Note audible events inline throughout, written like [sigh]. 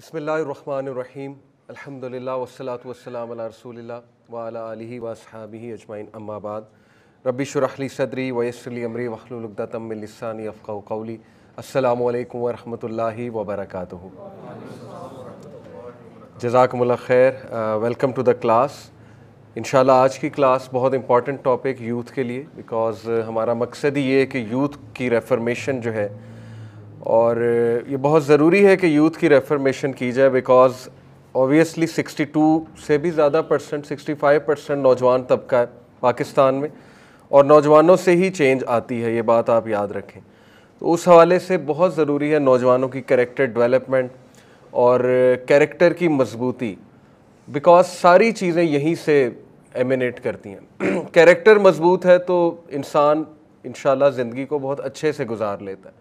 बसमीम अल्हम्दुलिल्लाह वसलात वसलाम रसूलिल्लाह वाला आलिही वसहाबी अजमाइन अम्माबाद रबी शरहली सदरी वयसली अमरी वखलुलदातमिलसानी कौली अल्लाम वरहमल वबरक जजाकमल खैर वेलकम टू द क्लास इन आज की क्लास बहुत इंपॉर्टेंट टॉपिक यूथ के लिए बिकॉज़ हमारा मकसद ही ये है कि यूथ की रेफरमेशन जो है और ये बहुत ज़रूरी है कि यूथ की रेफरमेशन की जाए बिकॉज ऑबियसली 62 से भी ज़्यादा परसेंट 65 परसेंट नौजवान तबका है पाकिस्तान में और नौजवानों से ही चेंज आती है ये बात आप याद रखें तो उस हवाले से बहुत ज़रूरी है नौजवानों की करेक्टर डेवलपमेंट और करेक्टर की मजबूती बिकॉज सारी चीज़ें यहीं से एमिनेट करती हैं कैरेक्टर [clears throat] मजबूत है तो इंसान इन ज़िंदगी को बहुत अच्छे से गुजार लेता है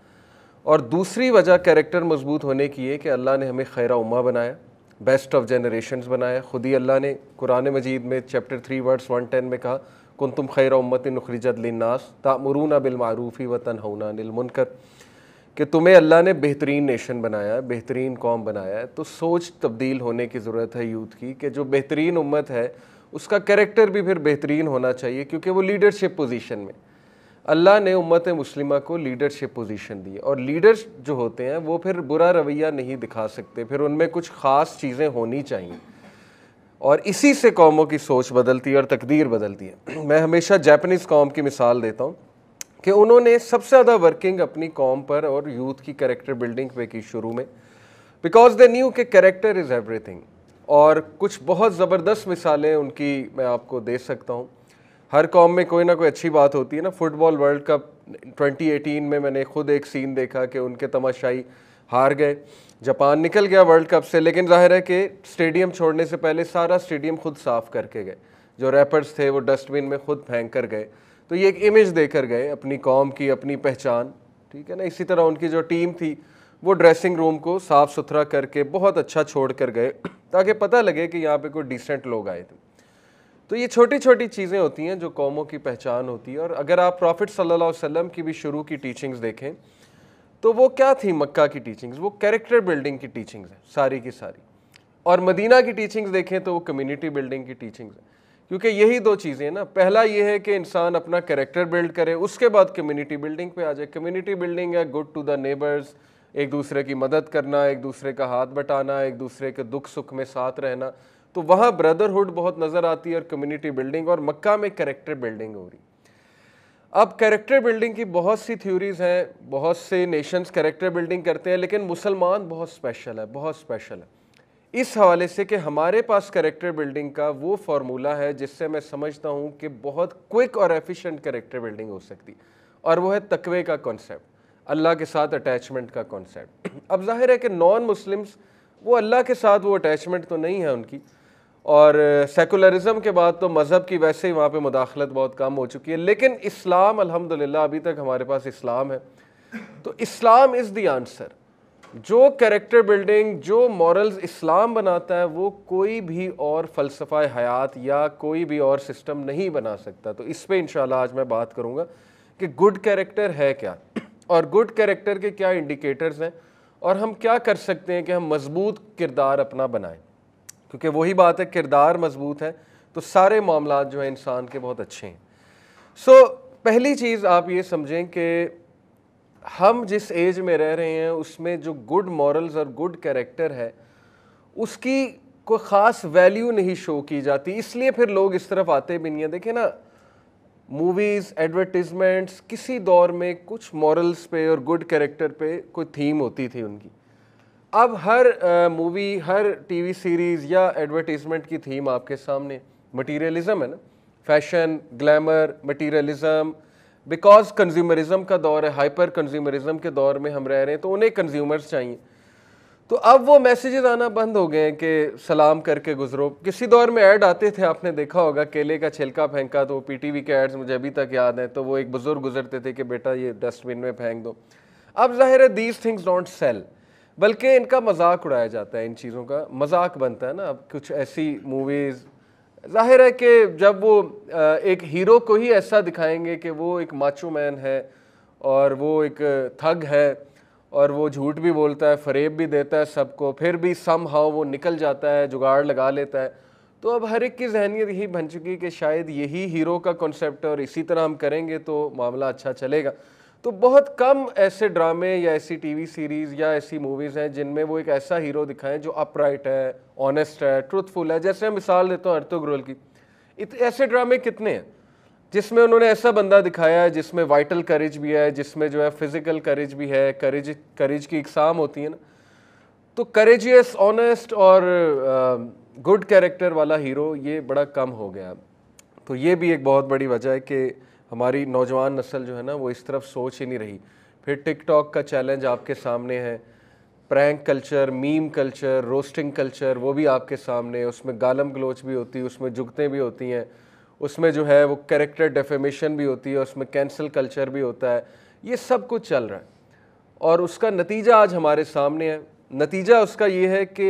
और दूसरी वजह कैरेक्टर मजबूत होने की है कि अल्लाह ने हमें खैर उमा बनाया बेस्ट ऑफ जनरेशन बनाया ख़ुद ही अल्लाह ने कुरान मजीद में chapter three verse one ten में कहा कुन तुम खैर उम्मत नखरजत लिन्नास तामरून बिलमारूफ़ी व तनहना निलमुनकर कि तुम्हें अल्लाह ने बेहतरीन नेशन बनाया है बेहतरीन कौम बनाया है तो सोच तब्दील होने की ज़रूरत है यूथ की कि जो बेहतरीन उम्मत है उसका कैरेक्टर भी फिर बेहतरीन होना चाहिए क्योंकि वो लीडरशिप पोजीशन में अल्लाह ने उम्मत मुस्लिमा को लीडरशिप पोजीशन दी और लीडर्स जो होते हैं वो फिर बुरा रवैया नहीं दिखा सकते फिर उनमें कुछ ख़ास चीज़ें होनी चाहिए और इसी से कौमों की सोच बदलती है और तकदीर बदलती है [clears throat] मैं हमेशा जापानीज़ कौम की मिसाल देता हूँ कि उन्होंने सबसे ज़्यादा वर्किंग अपनी कौम पर और यूथ की करेक्टर बिल्डिंग पे की शुरू में बिकॉज दे न्यू के करेक्टर इज़ एवरीथिंग और कुछ बहुत ज़बरदस्त मिसालें उनकी मैं आपको दे सकता हूँ हर कॉम में कोई ना कोई अच्छी बात होती है ना फुटबॉल वर्ल्ड कप 2018 में मैंने खुद एक सीन देखा कि उनके तमाशाई हार गए जापान निकल गया वर्ल्ड कप से लेकिन जाहिर है कि स्टेडियम छोड़ने से पहले सारा स्टेडियम खुद साफ़ करके गए जो रैपर्स थे वो डस्टबिन में खुद फेंक कर गए तो ये एक इमेज देकर गए अपनी कौम की अपनी पहचान ठीक है ना इसी तरह उनकी जो टीम थी वो ड्रेसिंग रूम को साफ़ सुथरा करके बहुत अच्छा छोड़ कर गए ताकि पता लगे कि यहाँ पे कोई डिसेंट लोग आए थे तो ये छोटी छोटी चीज़ें होती हैं जो कौमों की पहचान होती है और अगर आप प्रॉफिट सल्लल्लाहु अलैहि वसल्लम की भी शुरू की टीचिंग्स देखें तो वो क्या थी मक्का की टीचिंग्स वो कैरेक्टर बिल्डिंग की टीचिंग्स हैं सारी की सारी और मदीना की टीचिंग्स देखें तो वो कम्यूनिटी बिल्डिंग की टीचिंग्स हैं क्योंकि यही दो चीज़ें हैं ना पहला ये है कि इंसान अपना करेक्टर बिल्ड करे उसके बाद कम्युनिटी बिल्डिंग पर आ जाए कम्युनिटी बिल्डिंग है गुड टू द नेबर्स एक दूसरे की मदद करना एक दूसरे का हाथ बटाना एक दूसरे के दुख सुख में साथ रहना तो वहाँ ब्रदरहुड बहुत नज़र आती है और कम्युनिटी बिल्डिंग और मक्का में करेक्टर बिल्डिंग हो रही अब करेक्टर बिल्डिंग की बहुत सी थ्योरीज हैं बहुत से नेशंस करेक्टर बिल्डिंग करते हैं लेकिन मुसलमान बहुत स्पेशल है बहुत स्पेशल है इस हवाले से कि हमारे पास करेक्टर बिल्डिंग का वो फार्मूला है जिससे मैं समझता हूँ कि बहुत क्विक और एफिशिएंट करेक्टर बिल्डिंग हो सकती और वो है तकवे का कॉन्सेप्ट अल्लाह के साथ अटैचमेंट का कॉन्सेप्ट अब जाहिर है कि नॉन मुस्लिम्स वो अल्लाह के साथ वो अटैचमेंट तो नहीं है उनकी और सेकुलरिज़म के बाद तो मज़हब की वैसे ही वहाँ पे मुदाखलत बहुत कम हो चुकी है लेकिन इस्लाम अल्हम्दुलिल्लाह अभी तक हमारे पास इस्लाम है तो इस्लाम इज़ दी आंसर जो करेक्टर बिल्डिंग जो मॉरल्स इस्लाम बनाता है वो कोई भी और फ़लसफ़ा हयात या कोई भी और सिस्टम नहीं बना सकता तो इस पर इन आज मैं बात करूँगा कि गुड कैरेक्टर है क्या और गुड कैरेक्टर के क्या इंडिकेटर्स हैं और हम क्या कर सकते हैं कि हम मजबूत किरदार अपना बनाएँ क्योंकि वही बात है किरदार मजबूत है तो सारे मामला जो है इंसान के बहुत अच्छे हैं सो so, पहली चीज़ आप ये समझें कि हम जिस एज में रह रहे हैं उसमें जो गुड मॉरल्स और गुड कैरेक्टर है उसकी कोई ख़ास वैल्यू नहीं शो की जाती इसलिए फिर लोग इस तरफ आते भी नहीं हैं देखें ना मूवीज़ एडवर्टिजमेंट्स किसी दौर में कुछ मॉरल्स पे और गुड कैरेक्टर पे कोई थीम होती थी उनकी अब हर मूवी हर टीवी सीरीज़ या एडवर्टीजमेंट की थीम आपके सामने मटीरियलिज्म है ना fashion glamour materialism because consumerism का दौर है हाइपर कंज्यूमरिज्म के दौर में हम रह रहे हैं तो उन्हें कंज्यूमर्स चाहिए तो अब वो मैसेजेस आना बंद हो गए हैं कि सलाम करके गुजरो किसी दौर में ऐड आते थे आपने देखा होगा केले का छिलका फेंका तो पीटीवी के एड्स मुझे अभी तक याद हैं तो वो एक बुज़ुर्ग गुजरते थे कि बेटा ये डस्टबिन में फेंक दो अब जाहिर है दीज थिंग्स डोंट सेल बल्कि इनका मजाक उड़ाया जाता है इन चीज़ों का मजाक बनता है ना अब कुछ ऐसी मूवीज़ जाहिर है कि जब वो एक हीरो को ही ऐसा दिखाएंगे कि वो एक माचो मैन है और वो एक थग है और वो झूठ भी बोलता है फरेब भी देता है सबको फिर भी सम हाउ वो निकल जाता है जुगाड़ लगा लेता है तो अब हर एक की जहनीत यही बन चुकी है कि शायद यही हीरो का कॉन्सेप्ट है और इसी तरह हम करेंगे तो मामला अच्छा चलेगा तो बहुत कम ऐसे ड्रामे या ऐसी टीवी सीरीज़ या ऐसी मूवीज़ हैं जिनमें वो एक ऐसा हीरो दिखाएं जो अपराइट है ऑनेस्ट है ट्रूथफुल है जैसे मैं मिसाल देता हूँ अर्तुग्रोल की इत, ऐसे ड्रामे कितने हैं जिसमें उन्होंने ऐसा बंदा दिखाया है जिसमें वाइटल करेज भी है जिसमें जो है फिज़िकल करेज भी है करेज करेज की इकसाम होती है ना तो करेजियस ऑनेस्ट और गुड कैरेक्टर वाला हीरो ये बड़ा कम हो गया तो ये भी एक बहुत बड़ी वजह है कि हमारी नौजवान नस्ल जो है ना वो इस तरफ सोच ही नहीं रही फिर टिकटॉक का चैलेंज आपके सामने है prank culture meme culture roasting culture वो भी आपके सामने उसमें गालम ग्लोच भी होती है उसमें जुगतें भी होती हैं उसमें जो है वो करेक्टर डेफेमेशन भी होती है उसमें कैंसिल कल्चर भी होता है ये सब कुछ चल रहा है और उसका नतीजा आज हमारे सामने है नतीजा उसका ये है कि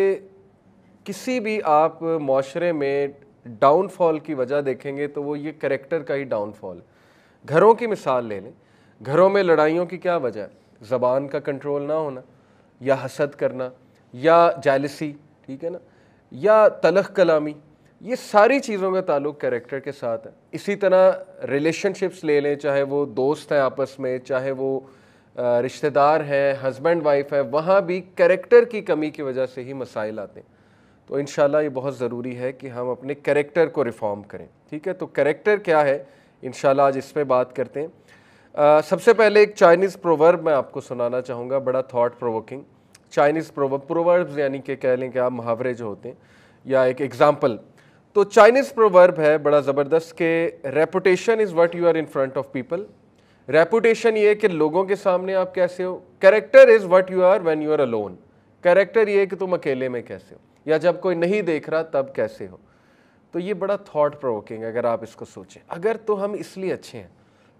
किसी भी आप माशरे में डाउनफॉल की वजह देखेंगे तो वो ये करेक्टर का ही डाउनफॉल है घरों की मिसाल ले लें घरों में लड़ाइयों की क्या वजह है ज़बान का कंट्रोल ना होना या हसद करना या जालसी ठीक है ना या तलख कलामी ये सारी चीज़ों का ताल्लुक कैरेक्टर के साथ है इसी तरह रिलेशनशिप्स ले लें चाहे वो दोस्त हैं आपस में चाहे वो रिश्तेदार हैं हस्बैंड वाइफ है वहाँ भी कैरेक्टर की कमी की वजह से ही मसाइल आते हैं तो इन ये बहुत ज़रूरी है कि हम अपने कैरेक्टर को रिफॉर्म करें ठीक है तो कैरेक्टर क्या है इनशाला आज इस पर बात करते हैं आ, सबसे पहले एक चाइनीज़ प्रोवर्ब मैं आपको सुनाना चाहूँगा बड़ा thought provoking Chinese proverb proverbs यानी कि कह लें कि आप मुहावरे जो होते हैं या एक एग्ज़ाम्पल तो चाइनीज़ प्रोवर्ब है बड़ा ज़बरदस्त के reputation is what you are in front of people reputation ये कि लोगों के सामने आप कैसे हो character is what you are when you are alone character ये कि तुम अकेले में कैसे हो या जब कोई नहीं देख रहा तब कैसे हो तो ये बड़ा थॉट प्रोवोकिंग अगर आप इसको सोचें अगर तो हम इसलिए अच्छे हैं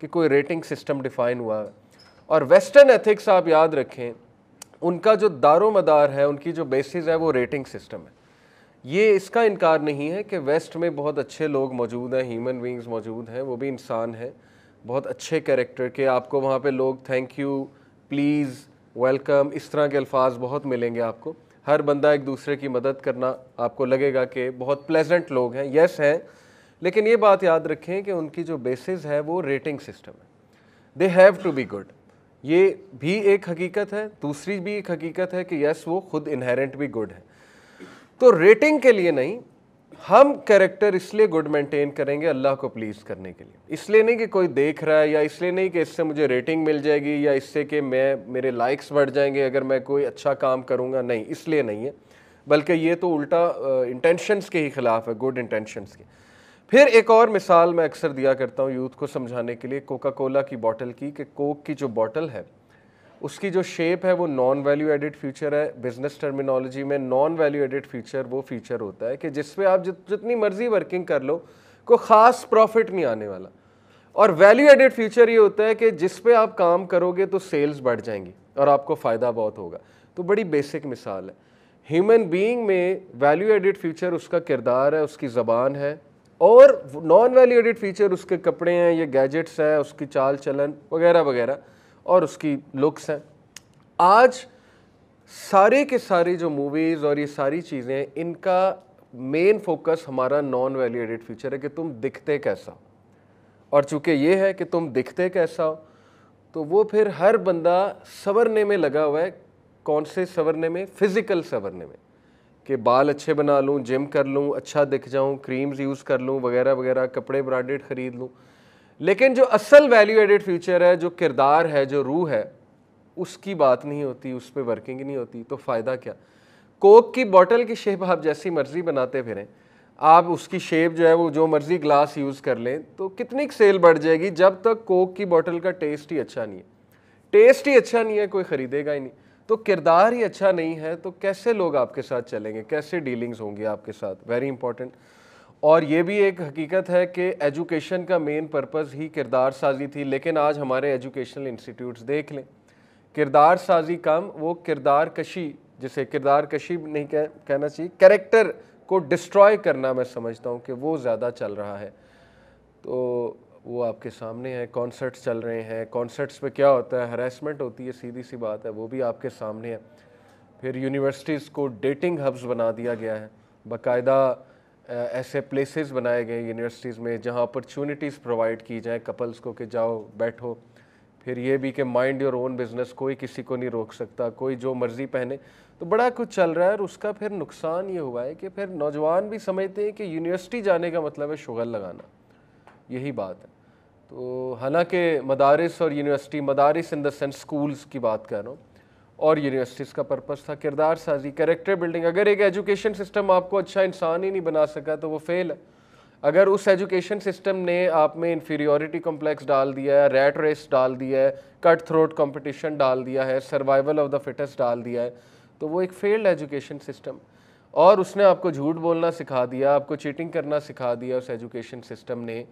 कि कोई रेटिंग सिस्टम डिफाइन हुआ और वेस्टर्न एथिक्स आप याद रखें उनका जो दारो मदार है उनकी जो बेसिस है वो रेटिंग सिस्टम है ये इसका इनकार नहीं है कि वेस्ट में बहुत अच्छे लोग मौजूद हैं ह्यूमन बींग्स मौजूद हैं वो भी इंसान हैं बहुत अच्छे कैरेक्टर के आपको वहाँ पे लोग थैंक यू प्लीज़ वेलकम इस तरह के अल्फाज बहुत मिलेंगे आपको हर बंदा एक दूसरे की मदद करना आपको लगेगा कि बहुत प्लेजेंट लोग हैं यस हैं लेकिन ये बात याद रखें कि उनकी जो बेसिस है वो रेटिंग सिस्टम है they have to be good ये भी एक हकीकत है दूसरी भी एक हकीकत है कि यस वो खुद इनहेरेंट भी गुड है तो रेटिंग के लिए नहीं हम कैरेक्टर इसलिए गुड मेंटेन करेंगे अल्लाह को प्लीज़ करने के लिए इसलिए नहीं कि कोई देख रहा है या इसलिए नहीं कि इससे मुझे रेटिंग मिल जाएगी या इससे कि मैं मेरे लाइक्स बढ़ जाएंगे अगर मैं कोई अच्छा काम करूंगा नहीं इसलिए नहीं है बल्कि ये तो उल्टा इंटेंशंस के ही ख़िलाफ़ है गुड इंटेंशंस के फिर एक और मिसाल मैं अक्सर दिया करता हूँ यूथ को समझाने के लिए कोका कोला की बॉटल की कि कोक की जो बॉटल है उसकी जो शेप है वो नॉन वैल्यू एडिड फीचर है बिजनेस टर्मिनोलॉजी में नॉन वैल्यू एडिड फीचर वो फीचर होता है कि जिसपे आप जित, जितनी मर्जी वर्किंग कर लो कोई ख़ास प्रॉफिट नहीं आने वाला और वैल्यू एडिड फीचर ये होता है कि जिस पे आप काम करोगे तो सेल्स बढ़ जाएंगी और आपको फ़ायदा बहुत होगा तो बड़ी बेसिक मिसाल है ह्यूमन बीइंग में वैल्यू एडिड फीचर उसका किरदार है उसकी ज़बान है और नॉन वैल्यू एडिड फीचर उसके कपड़े हैं या गैजेट्स हैं उसकी चाल चलन वगैरह वगैरह और उसकी लुक्स हैं आज सारे के सारे जो मूवीज़ और ये सारी चीज़ें इनका मेन फोकस हमारा नॉन वैल्यूएडेड फीचर है कि तुम दिखते कैसा और चूंकि ये है कि तुम दिखते कैसा हो तो वो फिर हर बंदा सवरने में लगा हुआ है कौन से सवरने में फिज़िकल सवरने में कि बाल अच्छे बना लूँ जिम कर लूँ अच्छा दिख जाऊँ क्रीम्स यूज़ कर लूँ वगैरह वगैरह कपड़े ब्रांडेड ख़रीद लूँ लेकिन जो असल वैल्यू एडेड फ्यूचर है जो किरदार है जो रूह है उसकी बात नहीं होती उस पर वर्किंग नहीं होती तो फ़ायदा क्या कोक की बॉटल की शेप आप जैसी मर्ज़ी बनाते फिरें आप उसकी शेप जो है वो जो मर्ज़ी ग्लास यूज़ कर लें तो कितनी सेल बढ़ जाएगी जब तक कोक की बॉटल का टेस्ट ही अच्छा नहीं है टेस्ट ही अच्छा नहीं है कोई ख़रीदेगा ही नहीं तो किरदार ही अच्छा नहीं है तो कैसे लोग आपके साथ चलेंगे कैसे डीलिंग्स होंगी आपके साथ वेरी इंपॉर्टेंट और ये भी एक हकीकत है कि एजुकेशन का मेन पर्पज़ ही किरदार साजी थी लेकिन आज हमारे एजुकेशनल इंस्टीट्यूट्स देख लें किरदार साजी कम वो किरदार कशी जिसे किरदार कशी नहीं कह, कहना चाहिए कैरेक्टर को डिस्ट्रॉय करना मैं समझता हूँ कि वो ज़्यादा चल रहा है तो वो आपके सामने है कॉन्सर्ट्स चल रहे हैं कॉन्सर्ट्स पे क्या होता है हरेसमेंट होती है सीधी सी बात है वो भी आपके सामने है फिर यूनिवर्सिटीज़ को डेटिंग हब्स बना दिया गया है बाकायदा ऐसे प्लेसेस बनाए गए यूनिवर्सिटीज़ में जहाँ अपॉर्चुनिटीज़ प्रोवाइड की जाएँ कपल्स को कि जाओ बैठो फिर ये भी कि माइंड योर ओन बिज़नेस कोई किसी को नहीं रोक सकता कोई जो मर्ज़ी पहने तो बड़ा कुछ चल रहा है और उसका फिर नुकसान ये हुआ है कि फिर नौजवान भी समझते हैं कि यूनिवर्सिटी जाने का मतलब है शुगर लगाना यही बात है तो हालांकि मदारस और यूनिवर्सिटी मदारस इन देंस स्कूल्स की बात कर रहा हूँ और यूनिवर्सिटीज़ का पर्पज़ था किरदार साजी करेक्टर बिल्डिंग अगर एक एजुकेशन सिस्टम आपको अच्छा इंसान ही नहीं बना सका तो वो फेल है अगर उस एजुकेशन सिस्टम ने आप में इन्फीरियोरिटी कॉम्प्लेक्स डाल दिया है रेट रेस डाल दिया है कट थ्रोट कॉम्पिटिशन डाल दिया है सर्वाइवल ऑफ द फिटेस्ट डाल दिया है तो वो एक फेल्ड एजुकेशन सिस्टम और उसने आपको झूठ बोलना सिखा दिया आपको चीटिंग करना सिखा दिया उस एजुकेशन सिस्टम ने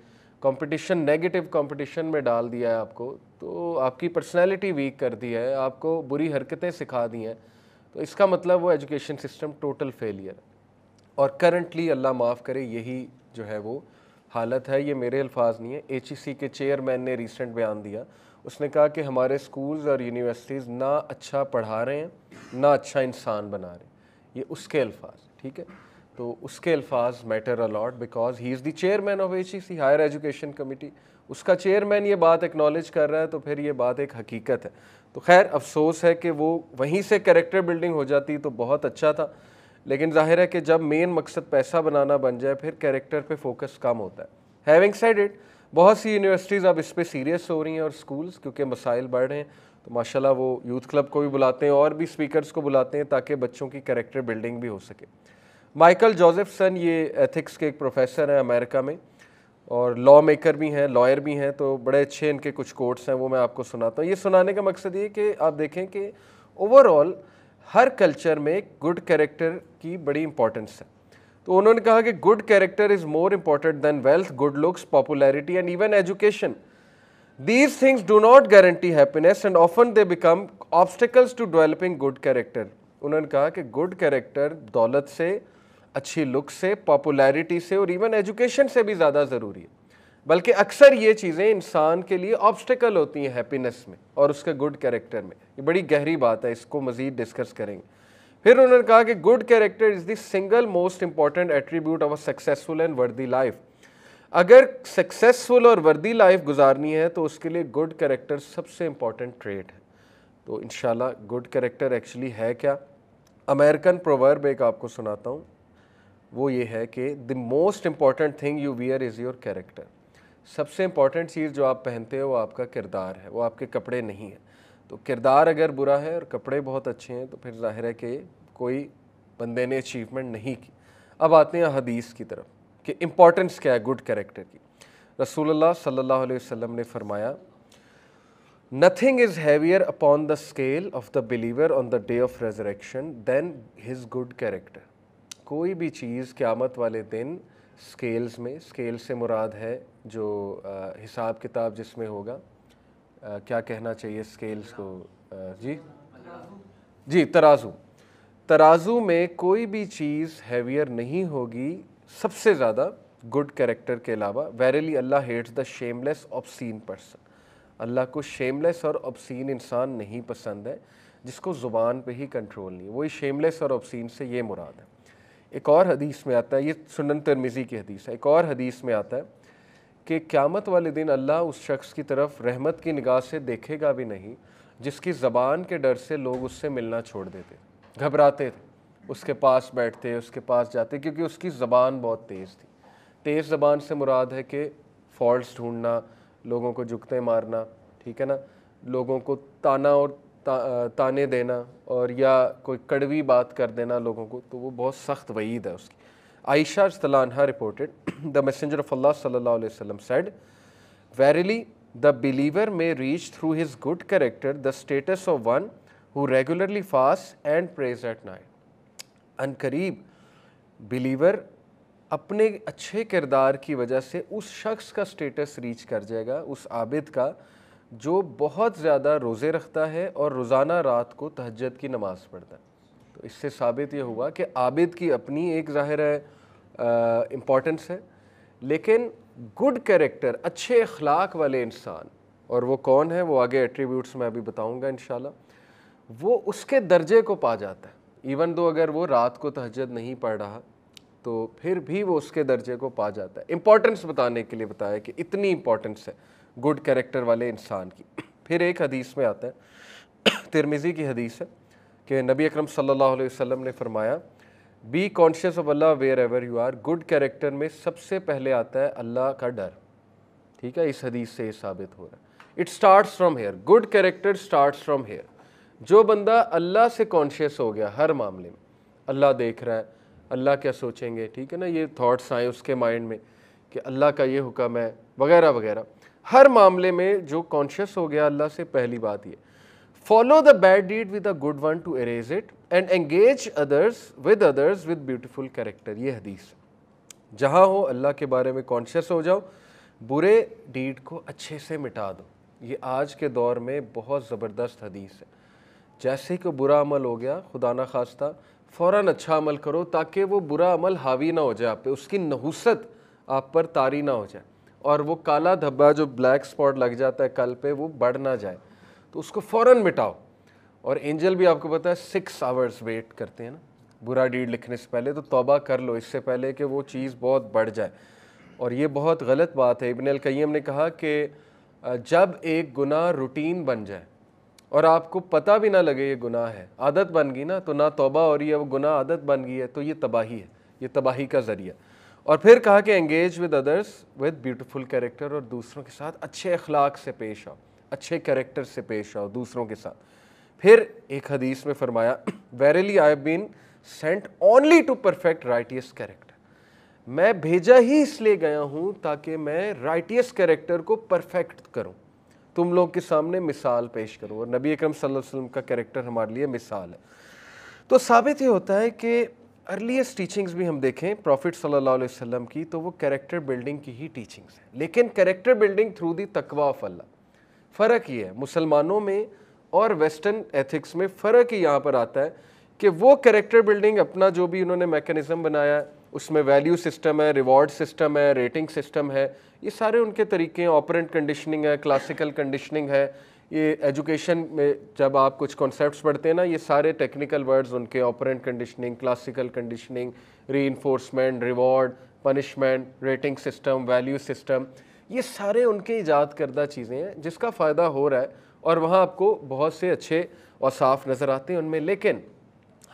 कंपटीशन नेगेटिव कंपटीशन में डाल दिया है आपको तो आपकी पर्सनैलिटी वीक कर दी है आपको बुरी हरकतें सिखा दी हैं तो इसका मतलब वो एजुकेशन सिस्टम टोटल फेलियर और करंटली अल्लाह माफ़ करे यही जो है वो हालत है ये मेरे अल्फाज नहीं है एच के चेयरमैन ने रिसेंट बयान दिया उसने कहा कि हमारे स्कूल्स और यूनिवर्सिटीज़ ना अच्छा पढ़ा रहे हैं ना अच्छा इंसान बना रहे हैं ये उसके अल्फाज ठीक है तो उसके अल्फाज matter a lot because he is the chairman of H C higher education committee उसका चेयरमैन ये बात एक्नॉलेज कर रहा है तो फिर ये बात एक हकीकत है तो खैर अफसोस है कि वो वहीं से करेक्टर बिल्डिंग हो जाती तो बहुत अच्छा था लेकिन जाहिर है कि जब मेन मकसद पैसा बनाना बन जाए फिर कैरेक्टर पे फोकस कम होता है हैविंग सेड इट बहुत सी यूनिवर्सिटीज़ अब इस पर सीरियस हो रही हैं और स्कूल्स क्योंकि मसाइल बढ़ रहे हैं तो माशाल्लाह वो यूथ क्लब को भी बुलाते हैं और भी स्पीकर्स को बुलाते हैं ताकि बच्चों की करेक्टर बिल्डिंग भी हो सके माइकल जोसेफसन ये एथिक्स के एक प्रोफेसर हैं अमेरिका में और लॉ मेकर भी हैं लॉयर भी हैं तो बड़े अच्छे इनके कुछ कोर्ट्स हैं वो मैं आपको सुनाता हूँ ये सुनाने का मकसद ये कि आप देखें कि ओवरऑल हर कल्चर में गुड कैरेक्टर की बड़ी इंपॉर्टेंस है तो उन्होंने कहा कि good character is more important than wealth good looks popularity and even education these things do not guarantee happiness and often they become obstacles to developing good character उन्होंने कहा कि गुड कैरेक्टर दौलत से अच्छी लुक से popularity से और even education से भी ज़्यादा ज़रूरी है बल्कि अक्सर ये चीज़ें इंसान के लिए ऑब्स्टिकल होती हैं हैप्पीनेस में और उसके गुड कैरेक्टर में ये बड़ी गहरी बात है इसको मज़ीद डिस्कस करेंगे फिर उन्होंने कहा कि good character is the single most important attribute of a successful and worthy life अगर सक्सेसफुल और वर्दी लाइफ गुजारनी है तो उसके लिए गुड कैरेक्टर सबसे इम्पॉर्टेंट ट्रेट है तो इन गुड कैरेक्टर एक्चुअली है क्या अमेरिकन प्रोवर्ब एक आपको सुनाता हूँ वो ये है कि the most important thing you wear is your character सबसे इम्पॉर्टेंट चीज़ जो आप पहनते हो वो आपका किरदार है वो आपके कपड़े नहीं हैं तो किरदार अगर बुरा है और कपड़े बहुत अच्छे हैं तो फिर जाहिर है कि कोई बंदे ने अचीवमेंट नहीं की अब आते हैं हदीस की तरफ कि इम्पॉर्टेंस क्या है गुड कैरेक्टर की रसूलुल्लाह सल्लल्लाहु अलैहि वसल्लम ने फरमाया nothing is heavier upon the scale of the believer on the day of resurrection than his good character कोई भी चीज़ क़्यामत वाले दिन स्केल्स में स्केल से मुराद है जो आ, हिसाब किताब जिसमें होगा आ, क्या कहना चाहिए स्केल्स को आ, जी जी तराजू तराजू में कोई भी चीज़ हैवियर नहीं होगी सबसे ज़्यादा गुड कैरेक्टर के अलावा verily Allah hates the shameless obscene person अल्लाह को शेमलेस और ऑब्सीन इंसान नहीं पसंद है जिसको ज़ुबान पे ही कंट्रोल नहीं वही शेमलेस और ऑब्सीन से ये मुराद है एक और हदीस में आता है ये सुनन तरमिज़ी की हदीस है एक और हदीस में आता है कि क़्यामत वाले दिन अल्लाह उस शख्स की तरफ रहमत की निगाह से देखेगा भी नहीं जिसकी ज़बान के डर से लोग उससे मिलना छोड़ देते घबराते थे उसके पास बैठते उसके पास जाते क्योंकि उसकी ज़बान बहुत तेज़ थी तेज़ ज़बान से मुराद है कि फॉल्ट ढूंढना लोगों को जुकते मारना ठीक है ना लोगों को ताना और ता, ताने देना और या कोई कड़वी बात कर देना लोगों को तो वो बहुत सख्त वईद है उसकी आयशा सलाना reported [clears throat] the messenger of Allah सल्लल्लाहु अलैहि वसल्लम said verily the believer may reach through his good character the status of one who regularly fast and prays at night करीब बिलीवर अपने अच्छे किरदार की वजह से उस शख्स का स्टेटस रीच कर जाएगा उस आबिद का जो बहुत ज़्यादा रोज़े रखता है और रोज़ाना रात को तहजद की नमाज़ पढ़ता है तो इससे साबित ये हुआ कि आबिद की अपनी एक ज़ाहिर है इम्पॉर्टेंस है लेकिन गुड करेक्टर अच्छे अखलाक वाले इंसान और वो कौन है वो आगे एट्रीब्यूट्स में अभी बताऊँगा इन वो उसके दर्जे को पा जाता है इवन दो अगर वो रात को तहजद नहीं पढ़ रहा तो फिर भी वो उसके दर्जे को पा जाता है इम्पॉर्टेंस बताने के लिए बताया कि इतनी इम्पॉर्टेंस है गुड कैरेक्टर वाले इंसान की फिर एक हदीस में आता है तिरमिज़ी की हदीस है कि नबी अकरम सल्लल्लाहु अलैहि वसल्लम ने फरमाया be conscious of Allah wherever you are good character में सबसे पहले आता है अल्लाह का डर ठीक है इस हदीस से ये साबित हो रहा है it starts from here good character starts from here जो बंदा अल्लाह से कॉन्शियस हो गया हर मामले में अल्लाह देख रहा है अल्लाह क्या सोचेंगे ठीक है ना ये थाट्स आए उसके माइंड में कि अल्लाह का ये हुक्म है वगैरह वगैरह हर मामले में जो कॉन्शियस हो गया अल्लाह से पहली बात ये follow the bad deed with a good one to erase it and engage others with others with beautiful character ये हदीस जहाँ हो अल्लाह के बारे में कॉन्शियस हो जाओ बुरे डीड को अच्छे से मिटा दो ये आज के दौर में बहुत ज़बरदस्त हदीस है जैसे ही कोई बुरा अमल हो गया खुदा ना खास्ता फ़ौर अच्छा अमल करो ताकि वो बुरा अमल हावी ना हो जाए आप पे उसकी नहुसत आप पर तारी ना हो जाए और वो काला धब्बा जो ब्लैक स्पॉट लग जाता है कल पे वो बढ़ ना जाए तो उसको फ़ौर मिटाओ और एंजल भी आपको पता है सिक्स आवर्स वेट करते हैं ना बुरा डीड लिखने से पहले तो तोबा कर लो इससे पहले कि वो चीज़ बहुत बढ़ जाए और ये बहुत गलत बात है इबन अलकैम ने कहा कि जब एक गुनाह रूटीन बन जाए और आपको पता भी ना लगे ये गुनाह है आदत बन गई ना तो ना तोबा हो रही है वो गुनाह आदत बन गई है तो ये तबाही है ये तबाही का ज़रिया और फिर कहा कि engage with others with beautiful character और दूसरों के साथ अच्छे अखलाक से पेश आओ अच्छे कैरेक्टर से पेश आओ दूसरों के साथ फिर एक हदीस में फरमाया verily I been sent only to perfect righteous character मैं भेजा ही इसलिए गया हूँ ताकि मैं राइटियस कैरेक्टर को परफेक्ट करूँ तुम लोग के सामने मिसाल पेश करूँ और नबी अक्रम सल्लल्लाहु अलैहि वसल्लम का कैरेक्टर हमारे लिए मिसाल है तो साबित ये होता है कि अर्लीस्ट टीचिंग्स भी हम देखें प्रॉफिट सल्लल्लाहु अलैहि वसल्लम की तो वो कैरेक्टर बिल्डिंग की ही टीचिंग्स हैं लेकिन कैरेक्टर बिल्डिंग थ्रू दी तकवा ऑफ अल्लाह फ़र्क ये है मुसलमानों में और वेस्टर्न एथिक्स में फ़र्क ही यहाँ पर आता है कि वो कैरेक्टर बिल्डिंग अपना जो भी उन्होंने मेकनिज़म बनाया उसमें वैल्यू सिस्टम है रिवॉर्ड सिस्टम है रेटिंग सिस्टम है ये सारे उनके तरीके हैं ऑपरेंट कंडीशनिंग है क्लासिकल कंडीशनिंग है ये एजुकेशन में जब आप कुछ कॉन्सेप्ट पढ़ते हैं ना ये सारे टेक्निकल वर्ड्स उनके operant conditioning classical conditioning re reward punishment rating system value system ये सारे उनके ईजाद करदा चीज़ें हैं जिसका फ़ायदा हो रहा है और वहाँ आपको बहुत से अच्छे और साफ नज़र आते हैं उनमें लेकिन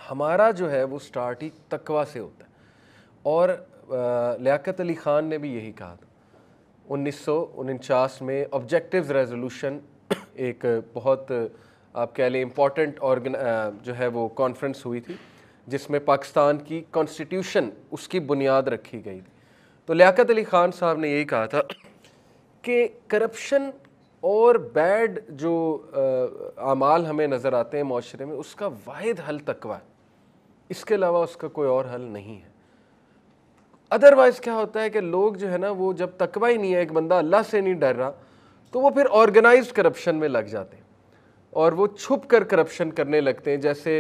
हमारा जो है वो स्टार्ट ही तकवा से होता है और लियाकत अली ख़ान ने भी यही कहा था उन्नीस में ऑब्जेक्टिव रेजोल्यूशन एक बहुत आप कह लें इम्पॉर्टेंट ऑर्गन जो है वो कॉन्फ्रेंस हुई थी जिसमें पाकिस्तान की कॉन्स्टिट्यूशन उसकी बुनियाद रखी गई थी तो लियाकत अली ख़ान साहब ने यही कहा था कि करप्शन और बैड जो अमाल हमें नज़र आते हैं माशरे में उसका वाद हल तकवा है इसके अलावा उसका कोई और हल नहीं है अदरवाइज़ क्या होता है कि लोग जो है ना वो जब तकवा ही नहीं है एक बंदा अल्लाह से नहीं डर रहा तो वो फिर ऑर्गेनाइज करप्शन में लग जाते हैं और वो छुप कर करप्शन करने लगते हैं जैसे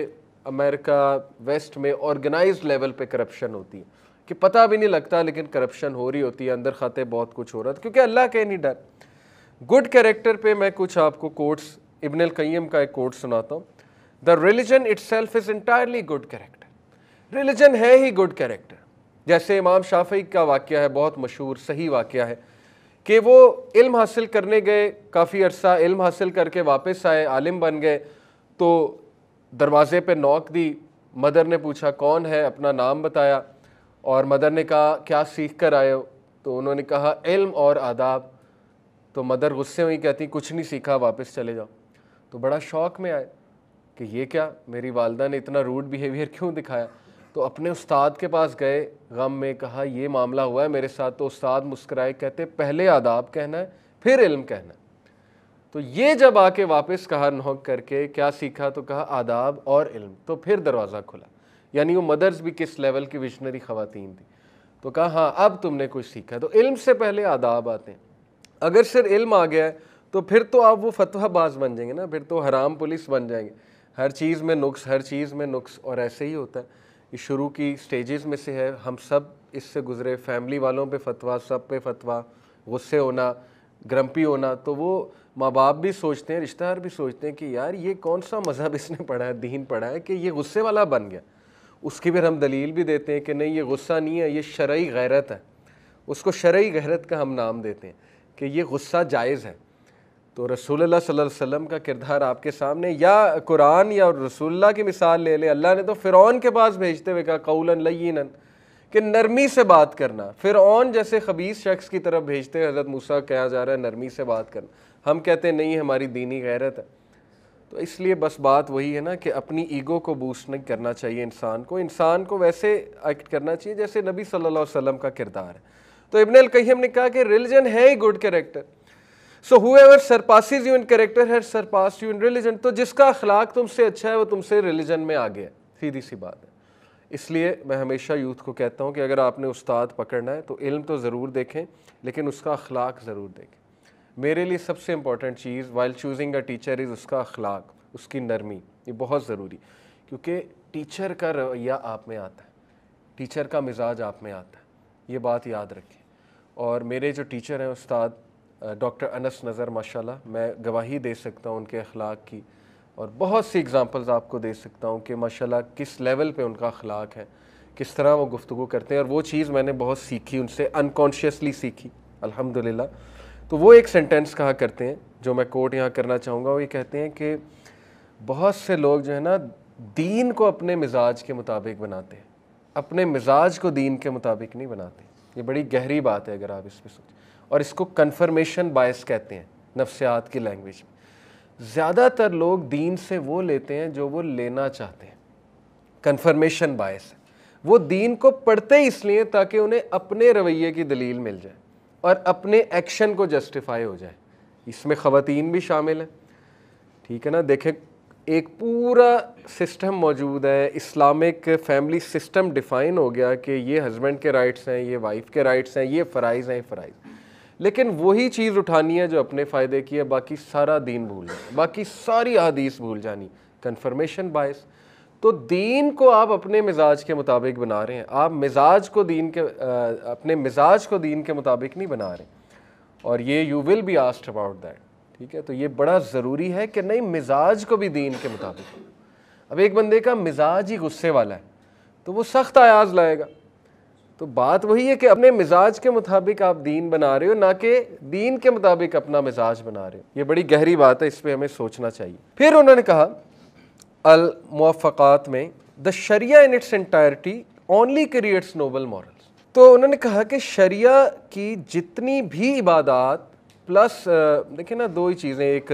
अमेरिका वेस्ट में ऑर्गेनाइज लेवल पे करप्शन होती है कि पता भी नहीं लगता लेकिन करप्शन हो रही होती है अंदर खाते बहुत कुछ हो रहा था क्योंकि अल्लाह के नहीं डर गुड कैरेक्टर पे मैं कुछ आपको कोट्स इबन कईम का एक कोट सुनाता हूँ the religion itself is entirely good character religion है ही गुड कैरेक्टर जैसे इमाम शाफी का वाक्य है बहुत मशहूर सही वाक्य है कि वो इल्म हासिल करने गए काफ़ी अरसा इल्म हासिल करके वापस आए आलिम बन गए तो दरवाज़े पे नोक दी मदर ने पूछा कौन है अपना नाम बताया और मदर ने कहा क्या सीख कर आए हो तो उन्होंने कहा इल्म और आदाब तो मदर गुस्से हुई कहती कुछ नहीं सीखा वापस चले जाओ तो बड़ा शौक में आए कि ये क्या मेरी वालदा ने इतना रूड बिहेवियर क्यों दिखाया तो अपने उस्ताद के पास गए गम में कहा ये मामला हुआ है मेरे साथ तो उस्ताद मुस्कराए कहते पहले आदाब कहना है फिर इल्म कहना है तो ये जब आके वापस कहा नोक करके क्या सीखा तो कहा आदाब और इल्म तो फिर दरवाज़ा खुला यानी वो मदर्स भी किस लेवल की विशनरी ख़वातीन थी तो कहा हाँ अब तुमने कुछ सीखा तो इल्म से पहले आदाब आते हैं अगर सिर्फ इल्म आ गया है तो फिर तो आप वो फतवाबाज बन जाएंगे ना फिर तो हराम पुलिस बन जाएंगे हर चीज़ में नुक्स हर चीज़ में नुक्स और ऐसे ही होता है ये शुरू की स्टेजेस में से है हम सब इससे गुजरे फैमिली वालों पे फतवा सब पे फतवा गुस्से होना ग्रम्पी होना तो वो माँ बाप भी सोचते हैं रिश्तेदार भी सोचते हैं कि यार ये कौन सा मज़हब इसने पढ़ा है दीन पढ़ा है कि ये गुस्से वाला बन गया उसकी फिर हम दलील भी देते हैं कि नहीं ये गुस्सा नहीं है ये शरय गैरत है उसको शरय गैरत का हम नाम देते हैं कि ये गुस्सा जायज़ है तो रसूलुल्लाह सल्लल्लाहु अलैहि वसल्लम का किरदार आपके सामने या कुरान या रसूलुल्लाह की मिसाल ले लें अल्लाह ने तो फ़िरौन के पास भेजते हुए कहा कौलन लयन कि नरमी से बात करना फ़िरौन जैसे खबीस शख्स की तरफ भेजते हैं हज़रत मूसा कहा जा रहा है नरमी से बात करना हम कहते हैं नहीं हमारी दीनी गैरत है तो इसलिए बस बात वही है ना कि अपनी ईगो को बूस्ट नहीं करना चाहिए इंसान को इंसान को वैसे एक्ट करना चाहिए जैसे नबी सल्लल्लाहु अलैहि वसल्लम का किरदार है तो इबन कहीम ने कहा कि रिलीजन है ही good character so ever surpasses you in character है सरपास यू इन रिलीजन तो जिसका अखलाक तुमसे अच्छा है वो तुमसे रिलीजन में आ है सीधी सी बात है इसलिए मैं हमेशा यूथ को कहता हूँ कि अगर आपने उस्ताद पकड़ना है तो इल्म तो ज़रूर देखें लेकिन उसका अखलाक ज़रूर देखें मेरे लिए सबसे इंपॉर्टेंट चीज़ while choosing a teacher is उसका अखलाक उसकी नरमी ये बहुत ज़रूरी क्योंकि टीचर का रवैया आप में आता है टीचर का मिजाज आप में आता है ये बात याद रखें और मेरे जो टीचर हैं उस्ताद डॉक्टर अनस नज़र माशाल्लाह मैं गवाही दे सकता हूँ उनके अखलाक की और बहुत सी एग्ज़ाम्पल्स आपको दे सकता हूँ कि माशाल्लाह किस लेवल पे उनका अखलाक है किस तरह वो गुफ्तु करते हैं और वो चीज़ मैंने बहुत सीखी उनसे अनकॉन्शियसली सीखी अल्हम्दुलिल्लाह तो वो एक सेंटेंस कहा करते हैं जो मैं कोट यहाँ करना चाहूँगा वो ये कहते हैं कि बहुत से लोग जो है ना दीन को अपने मिजाज के मुताबिक बनाते हैं अपने मिजाज को दीन के मुताबिक नहीं बनाते ये बड़ी गहरी बात है अगर आप इस पर सोचें और इसको कन्फर्मेशन बायस कहते हैं नफ्सियात की लैंग्वेज में ज़्यादातर लोग दीन से वो लेते हैं जो वो लेना चाहते हैं कन्फर्मेशन बायस है वो दीन को पढ़ते इसलिए ताकि उन्हें अपने रवैये की दलील मिल जाए और अपने एक्शन को जस्टिफाई हो जाए इसमें ख़वातीन भी शामिल हैं ठीक है ना देखें एक पूरा सिस्टम मौजूद है इस्लामिक फैमिली सिस्टम डिफ़ाइन हो गया कि ये हस्बैंड के राइट्स हैं ये वाइफ के राइट्स हैं ये फ़राइज़ हैं फ़राइज़ लेकिन वही चीज़ उठानी है जो अपने फ़ायदे की है बाकी सारा दीन भूल जाए बाकी सारी अदीस भूल जानी कन्फर्मेशन बायस तो दीन को आप अपने मिजाज के मुताबिक बना रहे हैं आप मिजाज को दीन के आ, अपने मिजाज को दीन के मुताबिक नहीं बना रहे और ये you will be asked about that ठीक है तो ये बड़ा ज़रूरी है कि नहीं मिजाज को भी दीन के मुताबिक अब एक बंदे का मिजाज ही गुस्से वाला है तो वो सख्त आयाज लाएगा तो बात वही है कि अपने मिजाज के मुताबिक आप दीन बना रहे हो ना कि दीन के मुताबिक अपना मिजाज बना रहे हो ये बड़ी गहरी बात है इस पर हमें सोचना चाहिए फिर उन्होंने कहा अलमफ़ात में the sharia in its entirety only creates noble morals तो उन्होंने कहा कि शरिया की जितनी भी इबादत प्लस देखिए ना दो ही चीज़ें एक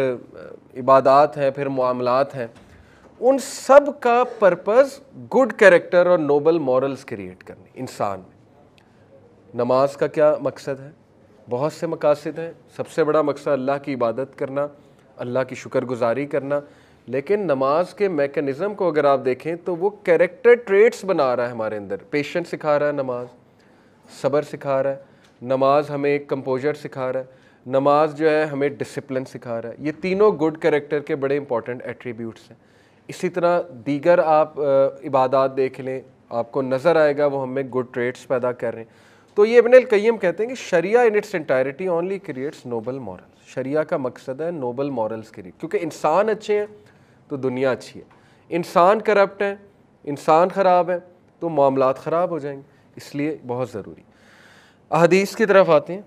इबादत हैं फिर मामलात हैं उन सब का पर्पज़ गुड कैरेक्टर और नोबल मॉरल्स क्रिएट करने इंसान में नमाज का क्या मकसद है बहुत से मकासद हैं सबसे बड़ा मकसद अल्लाह की इबादत करना अल्लाह की शुक्रगुजारी करना लेकिन नमाज के मेकनिज़म को अगर आप देखें तो वो कैरेक्टर ट्रेट्स बना रहा है हमारे अंदर पेशेंस सिखा रहा है नमाज सब्र सिखा रहा है नमाज हमें एक कंपोजर सिखा रहा है नमाज जो है हमें डिसिप्लिन सिखा रहा है ये तीनों गुड करेक्टर के बड़े इंपॉर्टेंट एट्रीब्यूट्स हैं इसी तरह दीगर आप इबादत देख लें आपको नज़र आएगा वो हमें गुड ट्रेट्स पैदा कर रहे हैं तो ये इबन कईम कहते हैं कि sharia in its entirety only creates noble morals शरिया का मकसद है नोबल मॉरल्स क्रिएट क्योंकि इंसान अच्छे हैं तो दुनिया अच्छी है इंसान करप्ट हैं इंसान ख़राब है तो मामला ख़राब हो जाएंगे इसलिए बहुत ज़रूरी अहदीस की तरफ आते हैं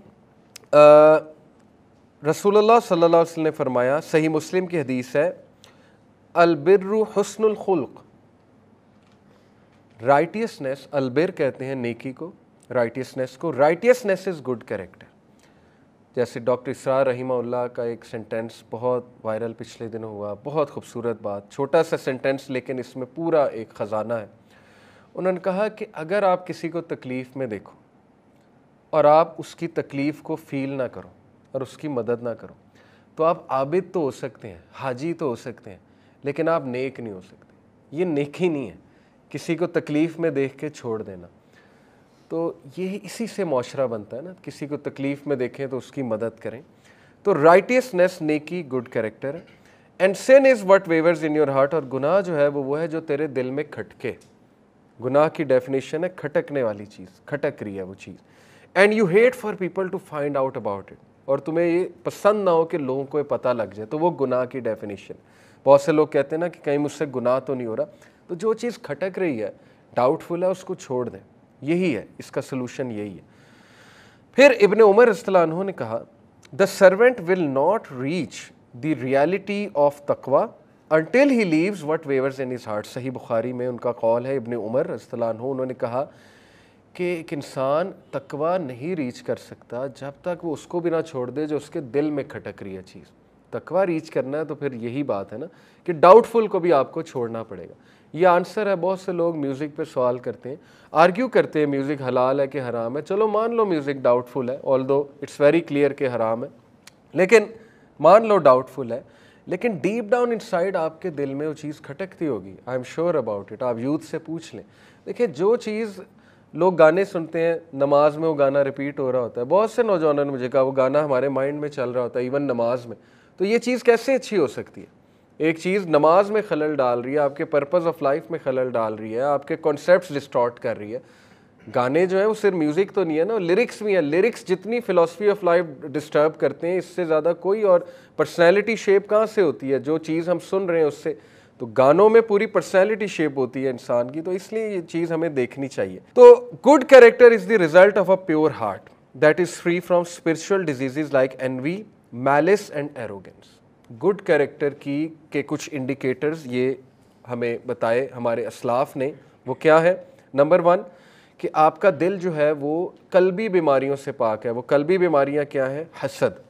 रसूलुल्लाह सल्लल्लाहु अलैहि वसल्लम ने फरमाया सही मुस्लिम की हदीस है अलबिर हसनुल राइटियसनेस अलबिर कहते हैं नेकी को राइटियसनेस को राइटियसनेस इज़ गुड कैरेक्टर जैसे डॉक्टर इसरा रहीमा का एक सेंटेंस बहुत वायरल पिछले दिनों हुआ बहुत खूबसूरत बात छोटा सा सेंटेंस लेकिन इसमें पूरा एक ख़ज़ाना है उन्होंने कहा कि अगर आप किसी को तकलीफ़ में देखो और आप उसकी तकलीफ़ को फ़ील ना करो और उसकी मदद ना करो तो आप आबिद तो हो सकते हैं हाजी तो हो सकते हैं लेकिन आप नेक नहीं हो सकते ये नेक ही नहीं है किसी को तकलीफ़ में देख के छोड़ देना तो ये इसी से माशरा बनता है ना किसी को तकलीफ़ में देखें तो उसकी मदद करें तो राइटियसनेस नेकी गुड करेक्टर है and sin is what wavers in your heart और गुनाह जो है वो वो है जो तेरे दिल में खटके गुनाह की डेफिनेशन है खटकने वाली चीज़ खटक रही है वो चीज़ and you hate for people to find out about it और तुम्हें ये पसंद ना हो कि लोगों को ये पता लग जाए तो वो गुनाह की डेफिनेशन बहुत से लोग कहते हैं ना कि कहीं मुझसे गुनाह तो नहीं हो रहा तो जो चीज़ खटक रही है डाउटफुल है उसको छोड़ दें यही है इसका सलूशन यही है फिर इबन उमर असलानों ने कहा the servant will not reach the reality of तकवा until he leaves what wavers in his heart सही बुखारी में उनका कॉल है इबन उमर असलानों उन्होंने कहा कि एक इंसान तकवा नहीं रीच कर सकता जब तक वो उसको भी ना छोड़ दे जो उसके दिल में खटक रही है चीज़ तकवा रीच करना है तो फिर यही बात है ना कि डाउटफुल को भी आपको छोड़ना पड़ेगा ये आंसर है बहुत से लोग म्यूज़िक पे सवाल करते हैं आर्ग्यू करते हैं म्यूज़िक हलाल है कि हराम है चलो मान लो म्यूज़िक डाउटफुल है although it's very clear कि हराम है लेकिन मान लो डाउटफुल है लेकिन डीप डाउन इनसाइड आपके दिल में वो चीज़ खटकती होगी I am sure about it आप यूथ से पूछ लें देखिए जो चीज़ लोग गाने सुनते हैं नमाज में वो गाना रिपीट हो रहा होता है बहुत से नौजवानों ने मुझे कहा वो गाना हमारे माइंड में चल रहा होता है इवन नमाज में तो ये चीज़ कैसे अच्छी हो सकती है एक चीज़ नमाज में खलल डाल रही है आपके पर्पज़ ऑफ लाइफ में खलल डाल रही है आपके कॉन्सेप्ट डिस्टॉर्ट कर रही है गाने जो है वो सिर्फ म्यूज़िक तो नहीं है ना लिरिक्स भी है लिरिक्स जितनी फ़िलासफ़ी ऑफ लाइफ डिस्टर्ब करते हैं इससे ज़्यादा कोई और पर्सनैलिटी शेप कहाँ से होती है जो चीज़ हम सुन रहे हैं उससे तो गानों में पूरी पर्सनैलिटी शेप होती है इंसान की तो इसलिए ये चीज़ हमें देखनी चाहिए तो good character is the result of a pure heart that is free from spiritual disease like envy malice and arrogance good character की के कुछ इंडिकेटर्स ये हमें बताए हमारे असलाफ ने वो क्या है नंबर वन कि आपका दिल जो है वो कल्बी बीमारियों से पाक है वो कल्बी बीमारियां क्या हैं हसद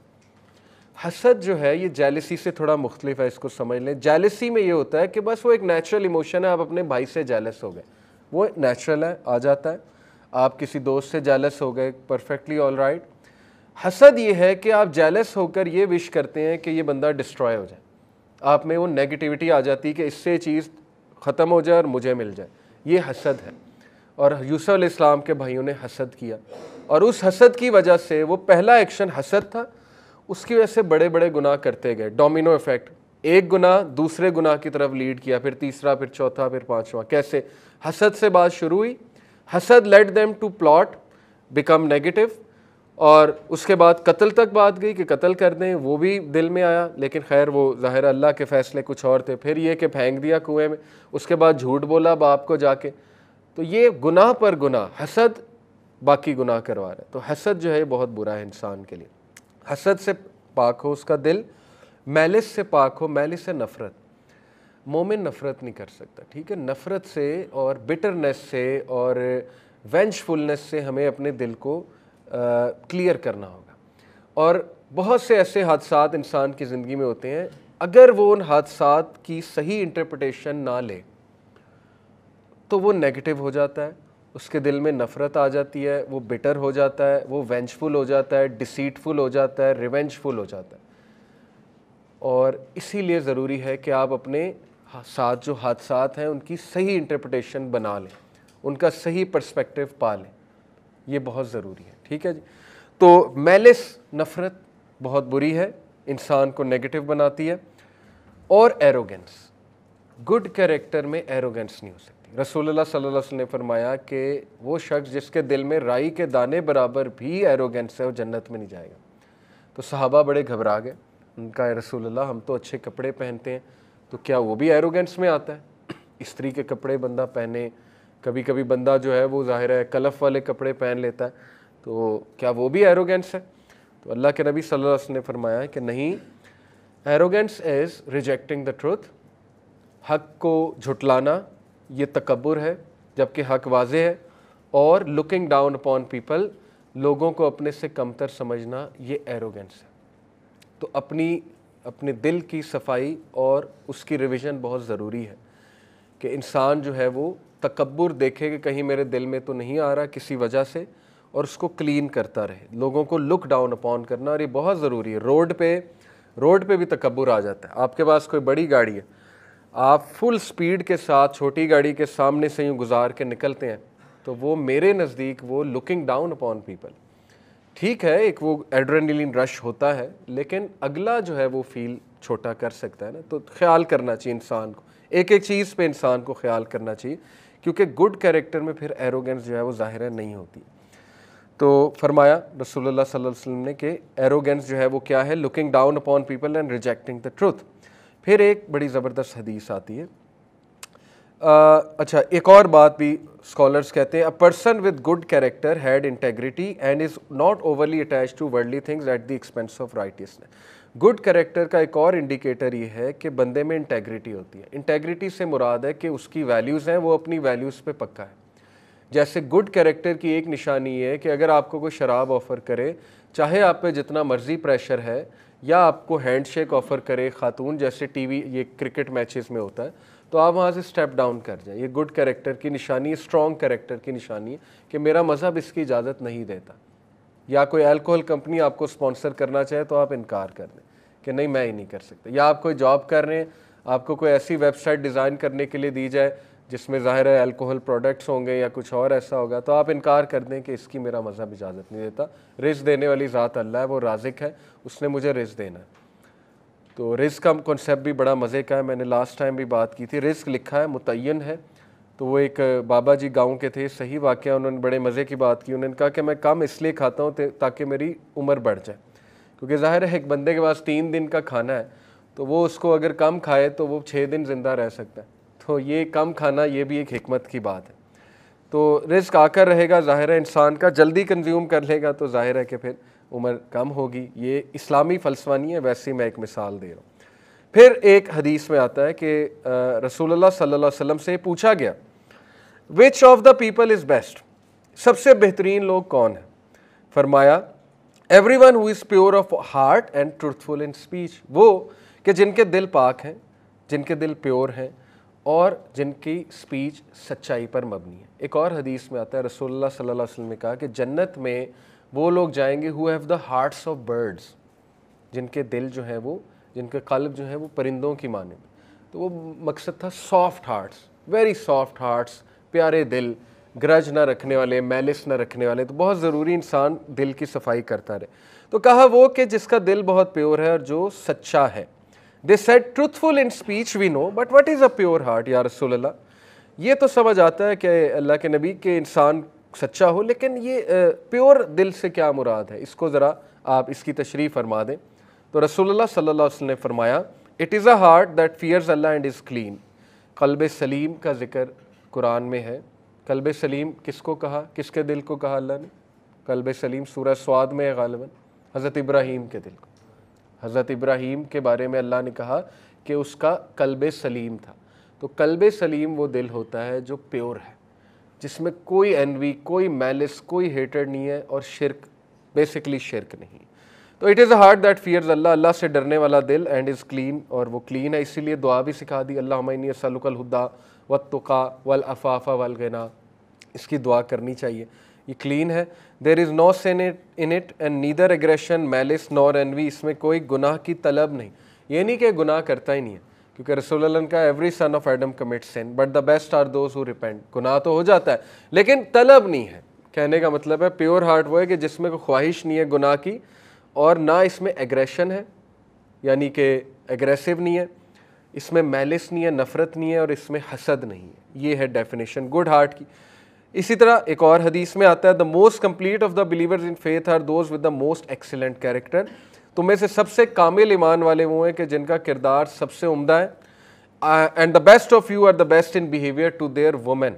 हसद जो है ये जेलसी से थोड़ा मुख्तलिफ है इसको समझ लें जैलसी में ये होता है कि बस वो एक नेचुरल इमोशन है आप अपने भाई से जेलस हो गए वो नेचुरल है आ जाता है आप किसी दोस्त से जेलस हो गए परफेक्टली ऑल राइट हसद ये है कि आप जेलस होकर ये विश करते हैं कि ये बंदा डिस्ट्रॉय हो जाए आप में वो नेगेटिविटी आ जाती है कि इससे चीज़ ख़त्म हो जाए और मुझे मिल जाए ये हसद है और यूसुफ़ इस्लाम के भाइयों ने हसद किया और उस हसद की वजह से वो पहला एक्शन हसद था उसकी वजह से बड़े बड़े गुनाह करते गए डोमिनो इफ़ेक्ट एक गुनाह दूसरे गुनाह की तरफ लीड किया फिर तीसरा फिर चौथा फिर पाँचवा कैसे हसद से बात शुरू हुई हसद let them to plot become negative और उसके बाद कत्ल तक बात गई कि कत्ल कर दें वो भी दिल में आया लेकिन खैर वो ज़ाहिर अल्लाह के फ़ैसले कुछ और थे फिर ये कि फेंक दिया कुएं में उसके बाद झूठ बोला बाप को जाके तो ये गुनाह पर गुनाह हसद बाकी गुनाह करवा रहा है तो हसद जो है बहुत बुरा है इंसान के लिए हसद से पाक हो उसका दिल मैलिस से पाक हो मैलिस से नफ़रत मोमिन नफ़रत नहीं कर सकता ठीक है नफ़रत से और बिटरनेस से और वेंचफुलनेस से हमें अपने दिल को क्लियर करना होगा और बहुत से ऐसे हादसा इंसान की ज़िंदगी में होते हैं अगर वो उन हादसा की सही इंटरप्रटेशन ना ले तो वो नेगेटिव हो जाता है उसके दिल में नफ़रत आ जाती है वो बिटर हो जाता है वो वेंचफुल हो जाता है डिसीटफुल हो जाता है रिवेंजफुल हो जाता है और इसीलिए ज़रूरी है कि आप अपने साथ जो हादसा हैं उनकी सही इंटरप्रटेशन बना लें उनका सही पर्सपेक्टिव पा लें ये बहुत ज़रूरी है ठीक है जी तो मैलिस नफ़रत बहुत बुरी है इंसान को नेगेटिव बनाती है और एरोगेंस गुड कैरेक्टर में एरोगेंस नहीं हो सकती रसूलुल्लाह सल्लल्लाहु अलैहि वसल्लम ने फरमाया कि वो शख्स जिसके दिल में राई के दाने बराबर भी एरोगेंस है वो जन्नत में नहीं जाएगा तो सहाबा बड़े घबरा गए उनका रसूलुल्लाह हम तो अच्छे कपड़े पहनते हैं तो क्या वो भी एरोगेंस में आता है [clears throat] स्त्री के कपड़े बंदा पहने कभी कभी बंदा जो है वो ज़ाहिर है कलफ वाले कपड़े पहन लेता है तो क्या वो भी एरोगेंस है तो अल्लाह के नबी सल्लल्लाहु अलैहि वसल्लम ने फरमाया कि नहीं arrogance is rejecting the truth हक को झुटलाना ये तकबर है जबकि हक वाज है और लुकिंग डाउन अपॉन पीपल लोगों को अपने से कमतर समझना ये एरोगेंस है तो अपनी अपने दिल की सफाई और उसकी रिविज़न बहुत ज़रूरी है कि इंसान जो है वो तकबर देखे कि कहीं मेरे दिल में तो नहीं आ रहा किसी वजह से और उसको क्लीन करता रहे लोगों को लुक डाउन अपॉन करना और ये बहुत ज़रूरी है रोड पे रोड पे भी तकबर आ जाता है आपके पास कोई बड़ी गाड़ी है आप फुल स्पीड के साथ छोटी गाड़ी के सामने से यूँ गुजार के निकलते हैं तो वो मेरे नज़दीक वो लुकिंग डाउन अपॉन पीपल ठीक है एक वो एड्रेनलिन रश होता है लेकिन अगला जो है वो फील छोटा कर सकता है ना तो ख्याल करना चाहिए इंसान को एक एक चीज़ पे इंसान को ख्याल करना चाहिए क्योंकि गुड कैरेक्टर में फिर एरोगेंस जो है वो ज़ाहिर नहीं होती तो फरमाया रसोल्ला वसल्लम ने कि एरोगेंस जो है वो क्या है looking down upon people and rejecting the truth फिर एक बड़ी ज़बरदस्त हदीस आती है आ, अच्छा एक और बात भी स्कॉलर्स कहते हैं a person with good character had integrity and is not overly attach to worldly things at the expense of righteousness good character का एक और इंडिकेटर ये है कि बंदे में इंटेग्रिटी होती है इंटेग्रिटी से मुराद है कि उसकी वैल्यूज़ हैं वो अपनी वैल्यूज़ पे पक्का है जैसे गुड कैरेक्टर की एक निशानी है कि अगर आपको कोई शराब ऑफ़र करे चाहे आप पे जितना मर्ज़ी प्रेशर है या आपको हैंड शेक ऑफ़र करे खातून जैसे टीवी ये क्रिकेट मैचेस में होता है तो आप वहाँ से स्टेप डाउन कर जाएं ये गुड कैरेक्टर की निशानी स्ट्रॉन्ग कैरेक्टर की निशानी है कि मेरा मज़हब इसकी इजाज़त नहीं देता या कोई अल्कोहल कंपनी आपको स्पॉन्सर करना चाहे तो आप इनकार कर दें कि नहीं मैं ही नहीं कर सकता या आप कोई जॉब कर रहे हैं आपको कोई ऐसी वेबसाइट डिज़ाइन करने के लिए दी जाए जिसमें ज़ाहिर है अल्कोहल प्रोडक्ट्स होंगे या कुछ और ऐसा होगा तो आप इनकार कर दें कि इसकी मेरा मज़हब इजाज़त नहीं देता रिज़ देने वाली ज़ात अल्लाह है वो राजिक है उसने मुझे रिज़ देना है तो रिज़ का कॉन्सेप्ट भी बड़ा मज़े का है मैंने लास्ट टाइम भी बात की थी रिज़ लिखा है मुतन है तो वो एक बाबा जी गांव के थे सही वाक्य उन्होंने बड़े मज़े की बात की उन्होंने कहा कि मैं कम इसलिए खाता हूँ ताकि मेरी उम्र बढ़ जाए क्योंकि ज़ाहिर है एक बंदे के पास तीन दिन का खाना है तो वो उसको अगर कम खाए तो वो छः दिन ज़िंदा रह सकता है तो ये कम खाना ये भी एक हमत की बात है तो रिस्क आकर रहेगा ज़ाहिर है इंसान का जल्दी कंज्यूम कर लेगा तो ज़ाहिर है कि फिर उम्र कम होगी ये इस्लामी फ़लसफ़ा नहीं है वैसे मैं एक मिसाल दे रहा हूँ फिर एक हदीस में आता है कि रसूलुल्लाह सल्लल्लाहु अलैहि वसल्लम से पूछा गया which of the people is best सबसे बेहतरीन लोग कौन है फरमाया every one who is pure of heart and truthful in speech वो कि जिनके दिल पाक हैं जिनके दिल प्योर हैं और जिनकी स्पीच सच्चाई पर मबनी है एक और हदीस में आता है रसोल्ला सल्लल्लाहु वसलम ने कहा कि जन्नत में वो लोग जाएंगे who have the hearts of birds जिनके दिल जो है वो जिनके कल्ब जो हैं वो परिंदों की माने में तो वो मकसद था soft hearts very soft hearts प्यारे दिल ग्रज ना रखने वाले मैलिस ना रखने वाले तो बहुत ज़रूरी इंसान दिल की सफाई करता रहे तो कहा वो कि जिसका दिल बहुत प्योर है और जो सच्चा है they said truthful in speech we know but what is a pure heart या रसोल्ला ये तो समझ आता है कि अल्लाह के नबी के इंसान सच्चा हो लेकिन ये प्योर दिल से क्या मुराद है इसको ज़रा आप इसकी तशरी फरमा दें तो रसोल्ला सल्ला ने फरमाया it is a heart that fears Allah and is clean कल्ब सलीम का ज़िक्र कुरान में है कल्ब सलीम किसको कहा किसके दिल को कहा अल्लाह ने कल्ब सलीम सूरह स्वाद में है गालबन हज़रत इब्राहीम के दिल को हज़रत इब्राहिम के बारे में अल्लाह ने कहा कि उसका कल्ब सलीम था तो कल्ब सलीम वो दिल होता है जो प्योर है जिसमें कोई एनवी कोई मैलिस कोई हेटर नहीं है और शिरक बेसिकली शिरक नहीं तो it is a heart that fears Allah अल्लाह से डरने वाला दिल एंड इज़ क्लीन और वो क्लीन है इसीलिए दुआ भी सिखा दी अल्लाह हुदा व तुका वल अफ़ाफ़ा वल गना इसकी दुआ करनी चाहिए ये क्लीन है there is no it in it and neither aggression malice nor we इसमें कोई गुनाह की तलब नहीं ये नहीं कि गुनाह करता ही नहीं है क्योंकि रसोल्लन का every son of Adam commit sin but the best are those who repent गुनाह तो हो जाता है लेकिन तलब नहीं है कहने का मतलब है प्योर हार्ट वो है कि जिसमें कोई ख्वाहिश नहीं है गुनाह की और ना इसमें एग्रेशन है यानी कि एग्रेसिव नहीं है इसमें मैलिस नहीं है नफ़रत नहीं है और इसमें हसद नहीं है ये है डेफिनेशन गुड हार्ट की इसी तरह एक और हदीस में आता है the most complete of the believers in faith are those with the most excellent character तो में से सबसे कामिल ईमान वाले वो हैं कि जिनका किरदार सबसे उम्दा है and the best of you are the best in behaviour to their women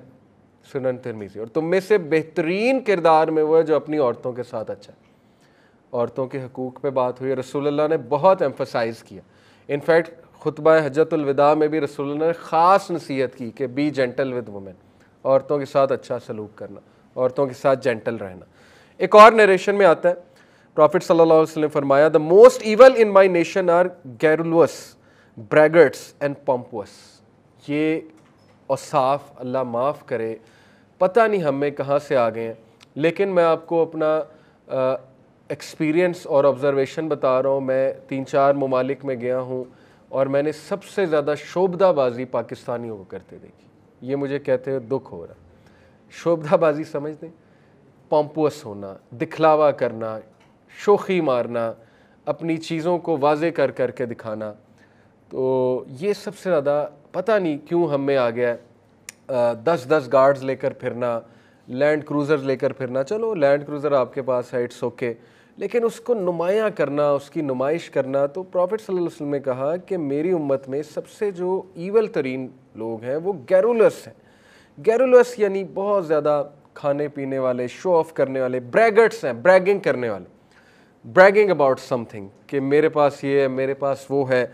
सुनन तिरमीजी और तुम में से बेहतरीन किरदार में वो है जो अपनी औरतों के साथ अच्छा है औरतों के हकूक़ पे बात हुई रसूलुल्लाह ने बहुत एम्फोसाइज़ किया इनफैक्ट खुतबा हजतुलविदा में भी रसूलुल्लाह ने ख़ास नसीहत की कि बी जेंटल विद वुमेन औरतों के साथ अच्छा सलूक करना औरतों के साथ जेंटल रहना एक और नरेशन में आता है प्रॉफिट सल्लल्लाहु अलैहि वसल्लम फरमाया the most evil in my nation are garrulous braggarts and pompous ये औसाफ अल्लाह माफ़ करे पता नहीं हमें कहाँ से आ गए हैं लेकिन मैं आपको अपना एक्सपीरियंस और ऑब्ज़रवेशन बता रहा हूँ मैं तीन चार ममालिक में गया हूँ और मैंने सबसे ज़्यादा शोबदाबाजी पाकिस्तानियों को करते देखी ये मुझे कहते हुए दुख हो रहा शोभदाबाजी समझ दें पॉम्पुअस होना दिखलावा करना शोखी मारना अपनी चीज़ों को वाजे कर कर के दिखाना तो ये सबसे ज़्यादा पता नहीं क्यों हम में आ गया है दस दस गार्ड्स लेकर फिरना लैंड क्रूज़र लेकर फिरना चलो लैंड क्रूज़र आपके पास है इट्स ओके okay. लेकिन उसको नुमाया करना उसकी नुमाइश करना तो प्रॉफिट वसल्लम ने कहा कि मेरी उम्मत में सबसे जो ईवल तरीन लोग हैं वो गैरुलस हैं गैरुलस यानी बहुत ज़्यादा खाने पीने वाले शो ऑफ करने वाले ब्रैगट्स हैं ब्रैगिंग करने वाले ब्रैगिंग अबाउट समथिंग कि मेरे पास ये है मेरे पास वो है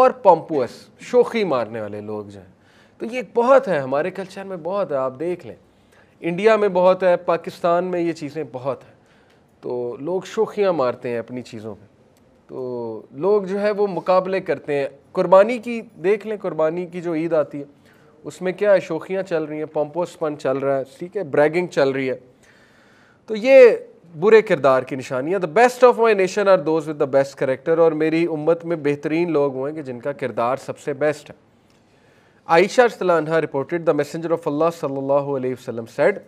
और पम्पुअस शोखी मारने वाले लोग जो हैं तो ये बहुत है हमारे कल्चर में बहुत है आप देख लें इंडिया में बहुत है पाकिस्तान में ये चीज़ें बहुत हैं तो लोग शोखियाँ मारते हैं अपनी चीज़ों पर तो लोग जो है वो मुकाबले करते हैं कुर्बानी की देख लें कुर्बानी की जो ईद आती है उसमें क्या है शोखियाँ चल रही हैं पम्पोस्पन चल रहा है ठीक है ब्रैगिंग चल रही है तो ये बुरे किरदार की निशानियाँ the best of my nation are those with the best character और मेरी उम्मत में बेहतरीन लोग हुए हैं कि जिनका किरदार सबसे बेस्ट है आयशा अजतला reported the messenger of Allah सल्लल्लाहु अलैहि वसल्लम said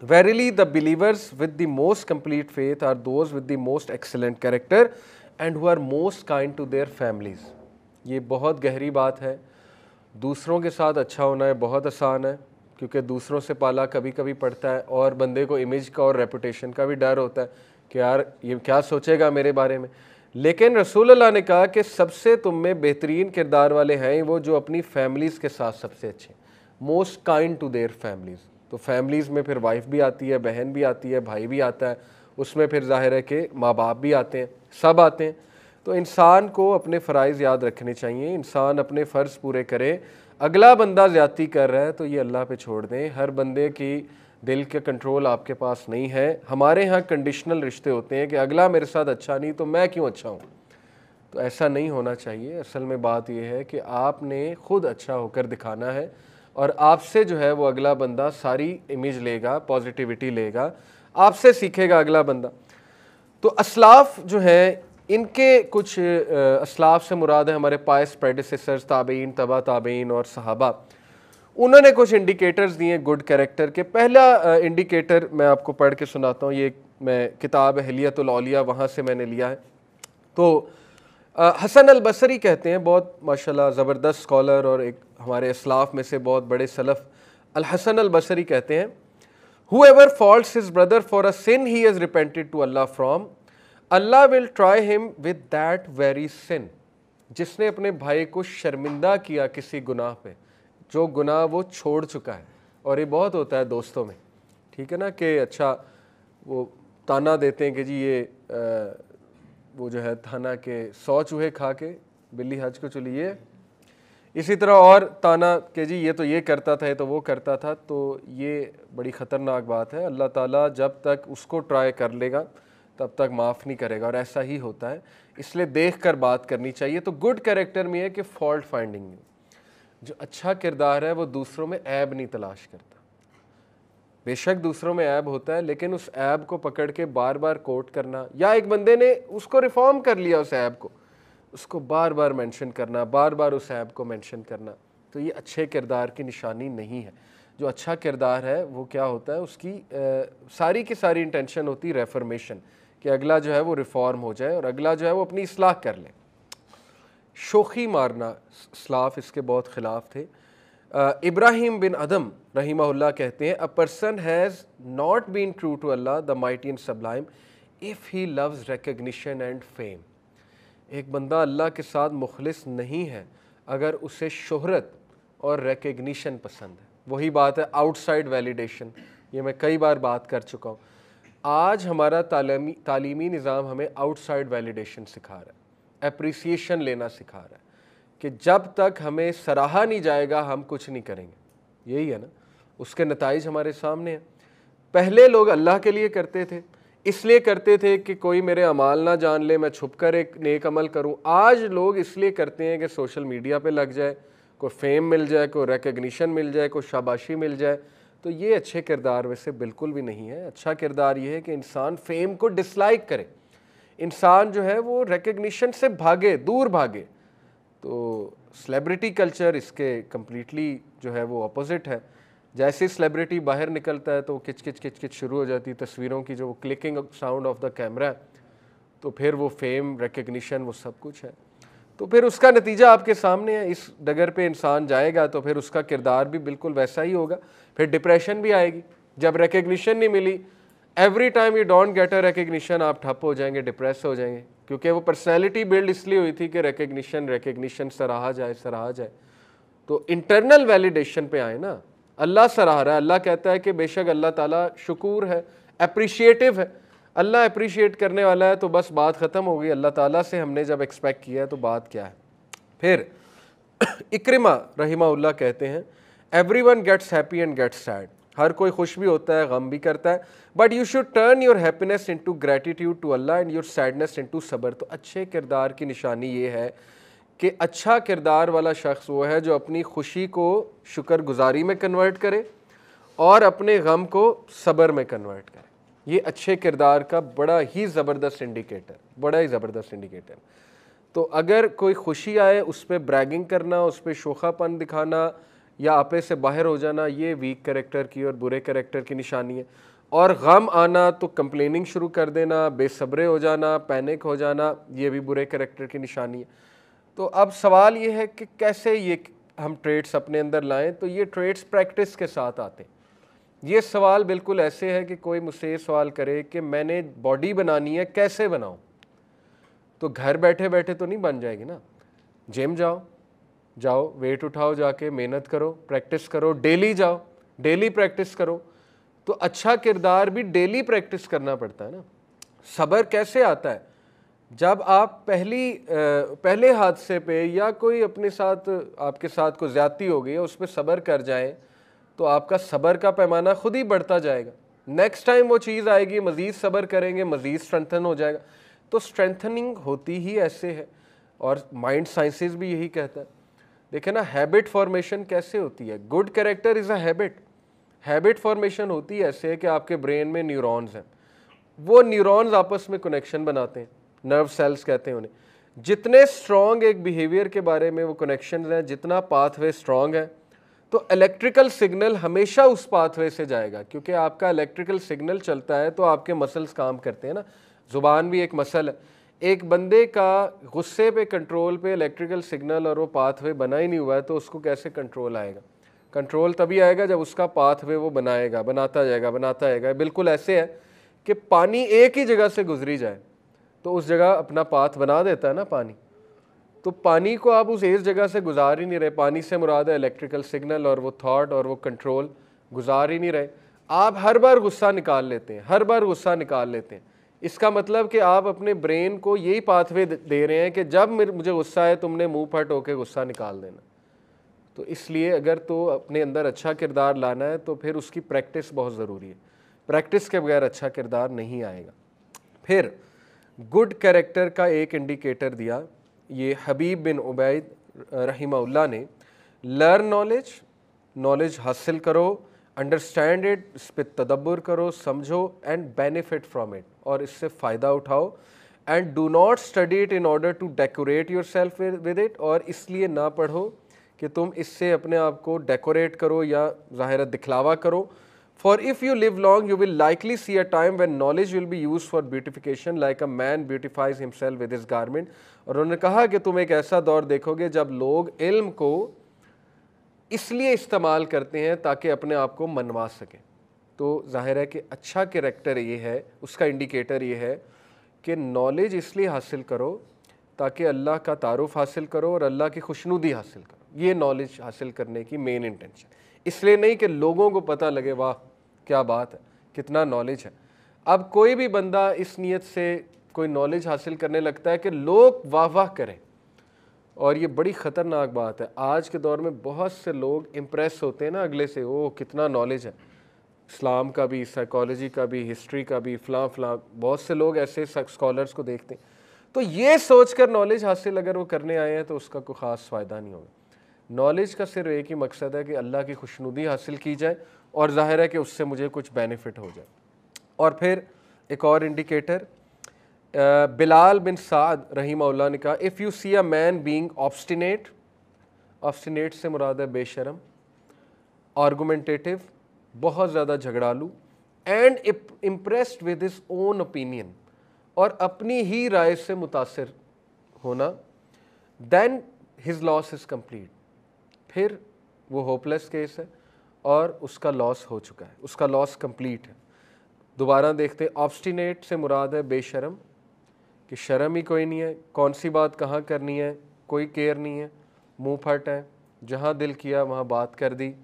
Verily, the believers with the most complete faith are those with the most excellent character and who are most kind to their families. ये बहुत गहरी बात है दूसरों के साथ अच्छा होना है बहुत आसान है क्योंकि दूसरों से पाला कभी कभी पड़ता है और बंदे को इमेज का और रेपुटेशन का भी डर होता है कि यार ये क्या सोचेगा मेरे बारे में लेकिन रसूल अल्लाह ने कहा कि सबसे तुम में बेहतरीन किरदार वाले हैं वो जो अपनी फैमिलीज़ के साथ सबसे अच्छे most kind to their families तो फैमिलीज़ में फिर वाइफ भी आती है बहन भी आती है भाई भी आता है उसमें फिर जाहिर है कि माँ बाप भी आते हैं सब आते हैं तो इंसान को अपने फ़राइज़ याद रखने चाहिए इंसान अपने फ़र्ज़ पूरे करे अगला बंदा ज़्यादी कर रहा है तो ये अल्लाह पे छोड़ दें हर बंदे की दिल के कंट्रोल आपके पास नहीं है हमारे यहाँ कंडीशनल रिश्ते होते हैं कि अगला मेरे साथ अच्छा नहीं तो मैं क्यों अच्छा हूँ तो ऐसा नहीं होना चाहिए असल में बात यह है कि आपने ख़ुद अच्छा होकर दिखाना है और आपसे जो है वो अगला बंदा सारी इमेज लेगा पॉजिटिविटी लेगा आपसे सीखेगा अगला बंदा तो असलाफ जो हैं इनके कुछ असलाफ से मुराद है हमारे पायस प्रेडिसर्स ताबेन तबा ताबेन और सहाबा उन्होंने कुछ इंडिकेटर्स दिए गुड कैरेक्टर के पहला इंडिकेटर मैं आपको पढ़ के सुनाता हूँ ये मैं किताब अहलियतुलौलिया वहाँ से मैंने लिया है तो हसन अल बसरी कहते हैं बहुत माशाल्लाह ज़बरदस्त स्कॉलर और एक हमारे इसलाफ में से बहुत बड़े सलफ़ अल हसन अल बसरी कहते हैं whoever fault his brother for a sin he is repented to Allah from Allah will try him with that very sin जिसने अपने भाई को शर्मिंदा किया किसी गुनाह पे जो गुनाह वो छोड़ चुका है और ये बहुत होता है दोस्तों में ठीक है ना कि अच्छा वो ताना देते हैं कि जी ये आ, वो जो है थाना के सौ चूहे खा के बिल्ली हज को चलिए इसी तरह और ताना के जी ये तो ये करता था ये तो वो करता था तो ये बड़ी ख़तरनाक बात है अल्लाह ताला जब तक उसको ट्राई कर लेगा तब तक माफ़ नहीं करेगा और ऐसा ही होता है इसलिए देख कर बात करनी चाहिए तो गुड करेक्टर में है कि फॉल्ट फाइंडिंग में जो अच्छा किरदार है वो दूसरों में ऐब नहीं तलाश करता बेशक दूसरों में ऐब होता है लेकिन उस ऐब को पकड़ के बार बार कोट करना या एक बंदे ने उसको रिफॉर्म कर लिया उस ऐब को उसको बार बार मेंशन करना बार बार उस ऐब को मेंशन करना तो ये अच्छे किरदार की निशानी नहीं है जो अच्छा किरदार है वो क्या होता है उसकी आ, सारी की सारी इंटेंशन होती रेफॉर्मेशन कि अगला जो है वो रिफॉर्म हो जाए और अगला जो है वो अपनी असलाह कर ले शोखी मारना सलाफ इसके बहुत ख़िलाफ़ थे इब्राहिम बिन अदम रहीमल्ला कहते हैं a person has not been true to Allah the mighty and sublime if he loves recognition and fame एक बंदा अल्लाह के साथ मुखलिस नहीं है अगर उसे शहरत और रिकग्निशन पसंद है वही बात है आउटसाइड वैलिडेशन ये मैं कई बार बात कर चुका हूँ आज हमारा तालीमी तालीमी निज़ाम हमें आउटसाइड वैलिडेशन सिखा रहा है अप्रिसिएशन लेना सिखा रहा है कि जब तक हमें सराहा नहीं जाएगा हम कुछ नहीं करेंगे यही है ना उसके नतज हमारे सामने हैं पहले लोग अल्लाह के लिए करते थे इसलिए करते थे कि कोई मेरे अमाल ना जान ले मैं छुप कर एक नेक अमल करूं आज लोग इसलिए करते हैं कि सोशल मीडिया पे लग जाए कोई फेम मिल जाए कोई रिकग्निशन मिल जाए कोई शाबाशी मिल जाए तो ये अच्छे किरदार वैसे बिल्कुल भी नहीं है अच्छा किरदार ये है कि इंसान फेम को डिसलाइक करे इंसान जो है वो रिकग्निशन से भागे दूर भागे तो सेलिब्रिटी कल्चर इसके कम्प्लीटली जो है वो अपोजिट है जैसे सेलिब्रिटी बाहर निकलता है तो किच किच किच किच शुरू हो जाती है तस्वीरों की जो clicking sound of the camera तो फिर वो फेम रिकग्निशन वो सब कुछ है तो फिर उसका नतीजा आपके सामने है इस डगर पे इंसान जाएगा तो फिर उसका किरदार भी बिल्कुल वैसा ही होगा फिर डिप्रेशन भी आएगी जब रिकग्निशन नहीं मिली every time you don't get a recognition आप ठप हो जाएंगे डिप्रेस हो जाएंगे क्योंकि वो पर्सनैलिटी बिल्ड इसलिए हुई थी कि रिकग्निशन रिकग्निशन सराहा जाए सराहा जाए तो इंटरनल वैलिडेशन पे आए ना अल्लाह सराह रहा है अल्लाह कहता है कि बेशक अल्लाह ताला शुकूर है अप्रिशिएटिव है अल्लाह अप्रिशिएट करने वाला है तो बस बात ख़त्म हो गई अल्लाह ताला से हमने जब एक्सपेक्ट किया है तो बात क्या है फिर [coughs] इक्रमा रहीमा कहते हैं every one gets happy and gets sad हर कोई खुश भी होता है गम भी करता है but you should turn your happiness into gratitude to Allah and your sadness into सबर तो अच्छे किरदार की निशानी ये है कि अच्छा किरदार वाला शख्स वो है जो अपनी खुशी को शुक्रगुजारी में कन्वर्ट करे और अपने गम को सबर में कन्वर्ट करे ये अच्छे किरदार का बड़ा ही ज़बरदस्त इंडिकेटर बड़ा ही ज़बरदस्त इंडिकेटर तो अगर कोई खुशी आए उस पर ब्रैगिंग करना उस पर शोखापन दिखाना या आपे से बाहर हो जाना ये वीक करेक्टर की और बुरे करेक्टर की निशानी है और गम आना तो कंप्लेनिंग शुरू कर देना बेसब्रे हो जाना पैनिक हो जाना ये भी बुरे करेक्टर की निशानी है तो अब सवाल ये है कि कैसे ये हम ट्रेड्स अपने अंदर लाएं तो ये ट्रेड्स प्रैक्टिस के साथ आते हैं ये सवाल बिल्कुल ऐसे है कि कोई मुझसे ये सवाल करे कि मैंने बॉडी बनानी है कैसे बनाऊं तो घर बैठे बैठे तो नहीं बन जाएगी ना जिम जाओ जाओ वेट उठाओ जाके मेहनत करो प्रैक्टिस करो डेली जाओ डेली प्रैक्टिस करो तो अच्छा किरदार भी डेली प्रैक्टिस करना पड़ता है ना सब्र कैसे आता है जब आप पहली आ, पहले हादसे पे या कोई अपने साथ आपके साथ को ज़्यादती हो गई है उस पर सब्र कर जाएं तो आपका सब्र का पैमाना खुद ही बढ़ता जाएगा नेक्स्ट टाइम वो चीज़ आएगी मज़ीद सब्र करेंगे मज़ीद स्ट्रेंथन हो जाएगा तो स्ट्रेंथनिंग होती ही ऐसे है और माइंड साइंसेस भी यही कहता है देखे ना हैबिट फॉर्मेशन कैसे होती है good character is a habit habit formation होती है ऐसे कि आपके ब्रेन में न्यूरॉन्स हैं वो न्यूरॉन्स आपस में कनेक्शन बनाते हैं नर्व सेल्स कहते हैं उन्हें जितने स्ट्रॉन्ग एक बिहेवियर के बारे में वो कनेक्शन हैं जितना पाथवे स्ट्रॉन्ग है तो इलेक्ट्रिकल सिग्नल हमेशा उस पाथवे से जाएगा क्योंकि आपका इलेक्ट्रिकल सिग्नल चलता है तो आपके मसल्स काम करते हैं ना ज़ुबान भी एक मसल है एक बंदे का गुस्से पे कंट्रोल पे इलेक्ट्रिकल सिग्नल और वो पाथवे बना ही नहीं हुआ है तो उसको कैसे कंट्रोल आएगा कंट्रोल तभी आएगा जब उसका पाथवे वो बनाएगा बनाता जाएगा बनाता जाएगा बिल्कुल ऐसे है कि पानी एक ही जगह से गुजरी जाए तो उस जगह अपना पाथ बना देता है ना पानी तो पानी को आप उस एक जगह से गुजार ही नहीं रहे पानी से मुराद है इलेक्ट्रिकल सिग्नल और वो थाट और वो कंट्रोल गुजार ही नहीं रहे आप हर बार गुस्सा निकाल लेते हैं हर बार गुस्सा निकाल लेते हैं इसका मतलब कि आप अपने ब्रेन को यही पाथवे दे रहे हैं कि जब मुझे गुस्सा है तुमने मुंह फट होकर गुस्सा निकाल देना तो इसलिए अगर तो अपने अंदर अच्छा किरदार लाना है तो फिर उसकी प्रैक्टिस बहुत ज़रूरी है प्रैक्टिस के बगैर अच्छा किरदार नहीं आएगा फिर गुड कैरेक्टर का एक इंडिकेटर दिया ये हबीब बिन उबैद रही ने लर्न नॉलेज नॉलेज हासिल करो अंडरस्टैंड इट इस पर तदब्बर करो समझो एंड बेनिफिट फ्रॉम इट और इससे फ़ायदा उठाओ and do not study it in order to decorate yourself with it और इसलिए ना पढ़ो कि तुम इससे अपने आप को डेकोरेट करो या ज़ाहिर दिखलावा करो for if you live long you will likely see a time when knowledge will be use for beautification like a man beautifies himself with his garment और उन्होंने कहा कि तुम एक ऐसा दौर देखोगे जब लोग इल्म को इसलिए इस्तेमाल करते हैं ताकि अपने आप को मनवा सकें तो जाहिर है कि अच्छा करेक्टर ये है उसका इंडिकेटर ये है कि नॉलेज इसलिए हासिल करो ताकि अल्लाह का तारुफ हासिल करो और अल्लाह की खुशनुदी हासिल करो ये नॉलेज हासिल करने की मेन इंटेंशन इसलिए नहीं कि लोगों को पता लगे वाह क्या बात है कितना नॉलेज है अब कोई भी बंदा इस नीयत से कोई नॉलेज हासिल करने लगता है कि लोग वाह वाह करें और ये बड़ी ख़तरनाक बात है आज के दौर में बहुत से लोग इम्प्रेस होते हैं ना अगले से ओ कितना नॉलेज है इस्लाम का भी साइकोलॉजी का भी हिस्ट्री का भी फलां फ़लाँ बहुत से लोग ऐसे स्कॉलर्स को देखते हैं तो ये सोच कर नॉलेज हासिल अगर वो करने आए हैं तो उसका कोई ख़ास फ़ायदा नहीं होगा नॉलेज का सिर्फ एक ही मकसद है कि अल्लाह की खुशनुदी हासिल की जाए और ज़ाहिर है कि उससे मुझे कुछ बेनिफिट हो जाए और फिर एक और इंडिकेटर बिलाल बिन साद रहीमा ने कहा if you see a man being obstinate obstinate से मुराद है बेशरम आर्गुमेंटेटिव बहुत ज़्यादा झगड़ालू and impressed with his own opinion और अपनी ही राय से मुतासर होना then his loss is complete फिर वो होपलेस केस है और उसका लॉस हो चुका है उसका लॉस कंप्लीट है दोबारा देखते ऑब्स्टिनेट से मुराद है बेशरम कि शर्म ही कोई नहीं है कौन सी बात कहाँ करनी है कोई केयर नहीं है मुंह फट है जहाँ दिल किया वहाँ बात कर दी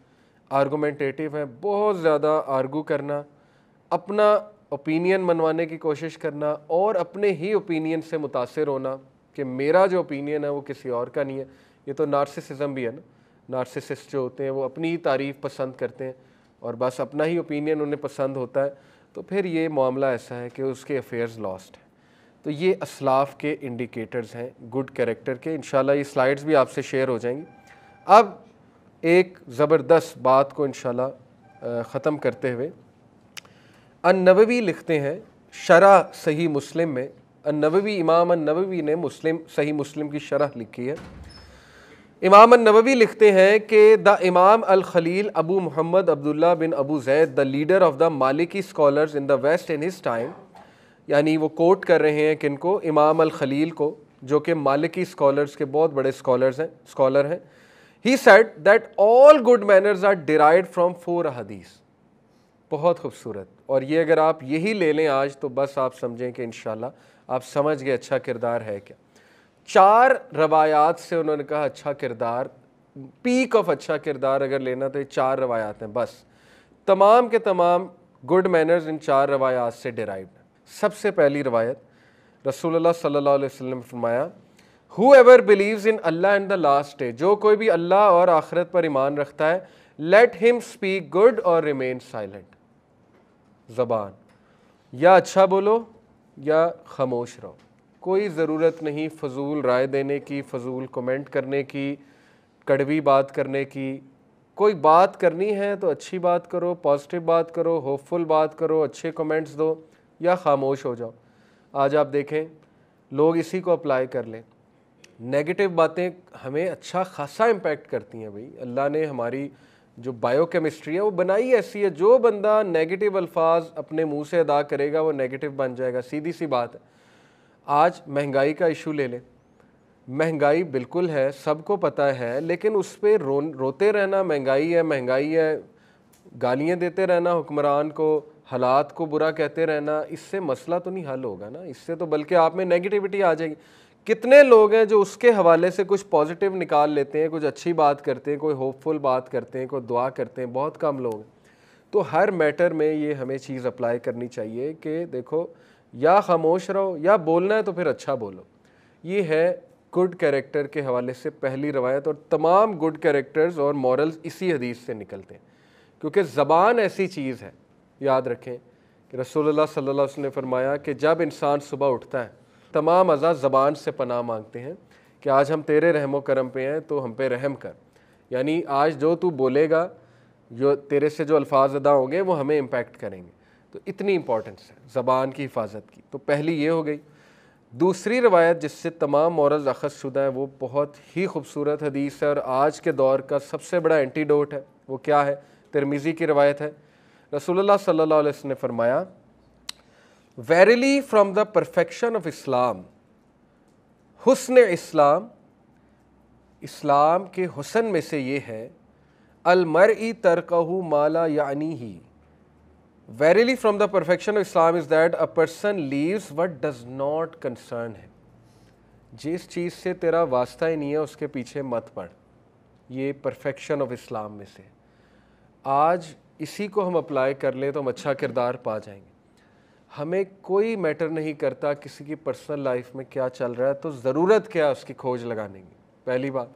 आर्गोमेंटेटिव है बहुत ज़्यादा आर्गू करना अपना ओपिनियन मनवाने की कोशिश करना और अपने ही ओपिनियन से मुतासर होना कि मेरा जो ओपिनियन है वो किसी और का नहीं है ये तो नार्सिसिज्म भी है ना नार्सिसिस्ट जो होते हैं वो अपनी ही तारीफ़ पसंद करते हैं और बस अपना ही ओपिनियन उन्हें पसंद होता है तो फिर ये मामला ऐसा है कि उसके अफेयर्स लॉस्ट हैं तो ये असलाफ के इंडिकेटर्स हैं गुड कैरेक्टर के इन ये स्लाइड्स भी आपसे शेयर हो जाएंगी अब एक ज़बरदस्त बात को इन ख़त्म करते हुए अनबवी लिखते हैं शरा सही मुस्लिम में अनबवी इमाम अनबवी ने मुस्लिम सही मुस्लिम की शरह लिखी है इमाम नबवी लिखते हैं कि द इमाम अल खलील अबू मोहम्मद अब्दुल्ला बिन अबू जैद द लीडर ऑफ द मालिकी scholars in the West in his time यानी वो कोट कर रहे हैं किन को इमाम अल खलील को जो कि मालिकी स्कॉलर्स के बहुत बड़े स्कॉलर्स हैं स्कॉलर हैं he said that all good manners are derived from four हदीस बहुत खूबसूरत और ये अगर आप यही ले लें आज तो बस आप समझें कि इन आप समझ गए अच्छा किरदार है क्या चार रवायात से उन्होंने कहा अच्छा किरदार पीक ऑफ अच्छा किरदार अगर लेना तो ये चार रवायात हैं बस तमाम के तमाम गुड मैनर्स इन चार रवायात से डिराइव सबसे पहली रवायत रसूलुल्लाह सल्लल्लाहु अलैहि वसल्लम फरमाया whoever believes in Allah and the last day जो कोई भी अल्लाह और आखिरत पर ईमान रखता है लेट हिम स्पीक गुड और रिमेन साइलेंट ज़बान या अच्छा बोलो या खामोश रहो कोई ज़रूरत नहीं फजूल राय देने की फजूल कमेंट करने की कड़वी बात करने की कोई बात करनी है तो अच्छी बात करो पॉजिटिव बात करो होपफुल बात करो अच्छे कमेंट्स दो या खामोश हो जाओ आज आप देखें लोग इसी को अप्लाई कर लें नेगेटिव बातें हमें अच्छा खासा इम्पेक्ट करती हैं भाई अल्लाह ने हमारी जो बायोकेमिस्ट्री है वो बनाई ऐसी है जो बंदा नेगेटिव अल्फाज अपने मुंह से अदा करेगा वो नेगेटिव बन जाएगा सीधी सी बात है आज महंगाई का इशू ले लें महंगाई बिल्कुल है सबको पता है लेकिन उस पर रो रोते रहना महंगाई है महंगाई है गालियाँ देते रहना हुक्मरान को हालात को बुरा कहते रहना इससे मसला तो नहीं हल होगा ना इससे तो बल्कि आप में नेगेटिविटी आ जाएगी कितने लोग हैं जो उसके हवाले से कुछ पॉजिटिव निकाल लेते हैं कुछ अच्छी बात करते हैं कोई होपफुल बात करते हैं कोई दुआ करते हैं बहुत कम लोग तो हर मैटर में ये हमें चीज़ अप्लाई करनी चाहिए कि देखो या खामोश रहो या बोलना है तो फिर अच्छा बोलो ये है गुड कैरेक्टर के हवाले से पहली रवायत और तमाम गुड कैरेक्टर्स और मॉरल्स इसी हदीस से निकलते हैं क्योंकि ज़बान ऐसी चीज़ है याद रखें कि रसोल्ला सल्ला ने फरमाया कि जब इंसान सुबह उठता है तमाम अज़ा ज़बान से पनाह मांगते हैं कि आज हम तेरे रहमो करम पे हैं तो हम पे रहम कर यानी आज जो तू बोलेगा जो तेरे से जो अल्फाज अदा होंगे वो हमें इम्पेक्ट करेंगे तो इतनी इंपॉर्टेंस है ज़बान की हिफाजत की तो पहली ये हो गई दूसरी रवायत जिससे तमाम मौरज अखज़ शुदा है वो बहुत ही खूबसूरत हदीस है और आज के दौर का सबसे बड़ा एंटीडोट है वो क्या है तिरमिज़ी की रवायत है रसोल्ला सल्ला ने फरमाया verily from the perfection of Islam हुसन इस्लाम इस्लाम के हुसन में से ये है अलमर ई तरकहू माला यानी ही verily from the perfection of Islam is that a person leaves what does not concern है जिस चीज़ से तेरा वास्ता ही नहीं है उसके पीछे मत पड़ ये परफेक्शन ऑफ इस्लाम में से आज इसी को हम अप्लाई कर लें तो हम अच्छा किरदार पा जाएंगे हमें कोई मैटर नहीं करता किसी की पर्सनल लाइफ में क्या चल रहा है तो ज़रूरत क्या है उसकी खोज लगाने की पहली बात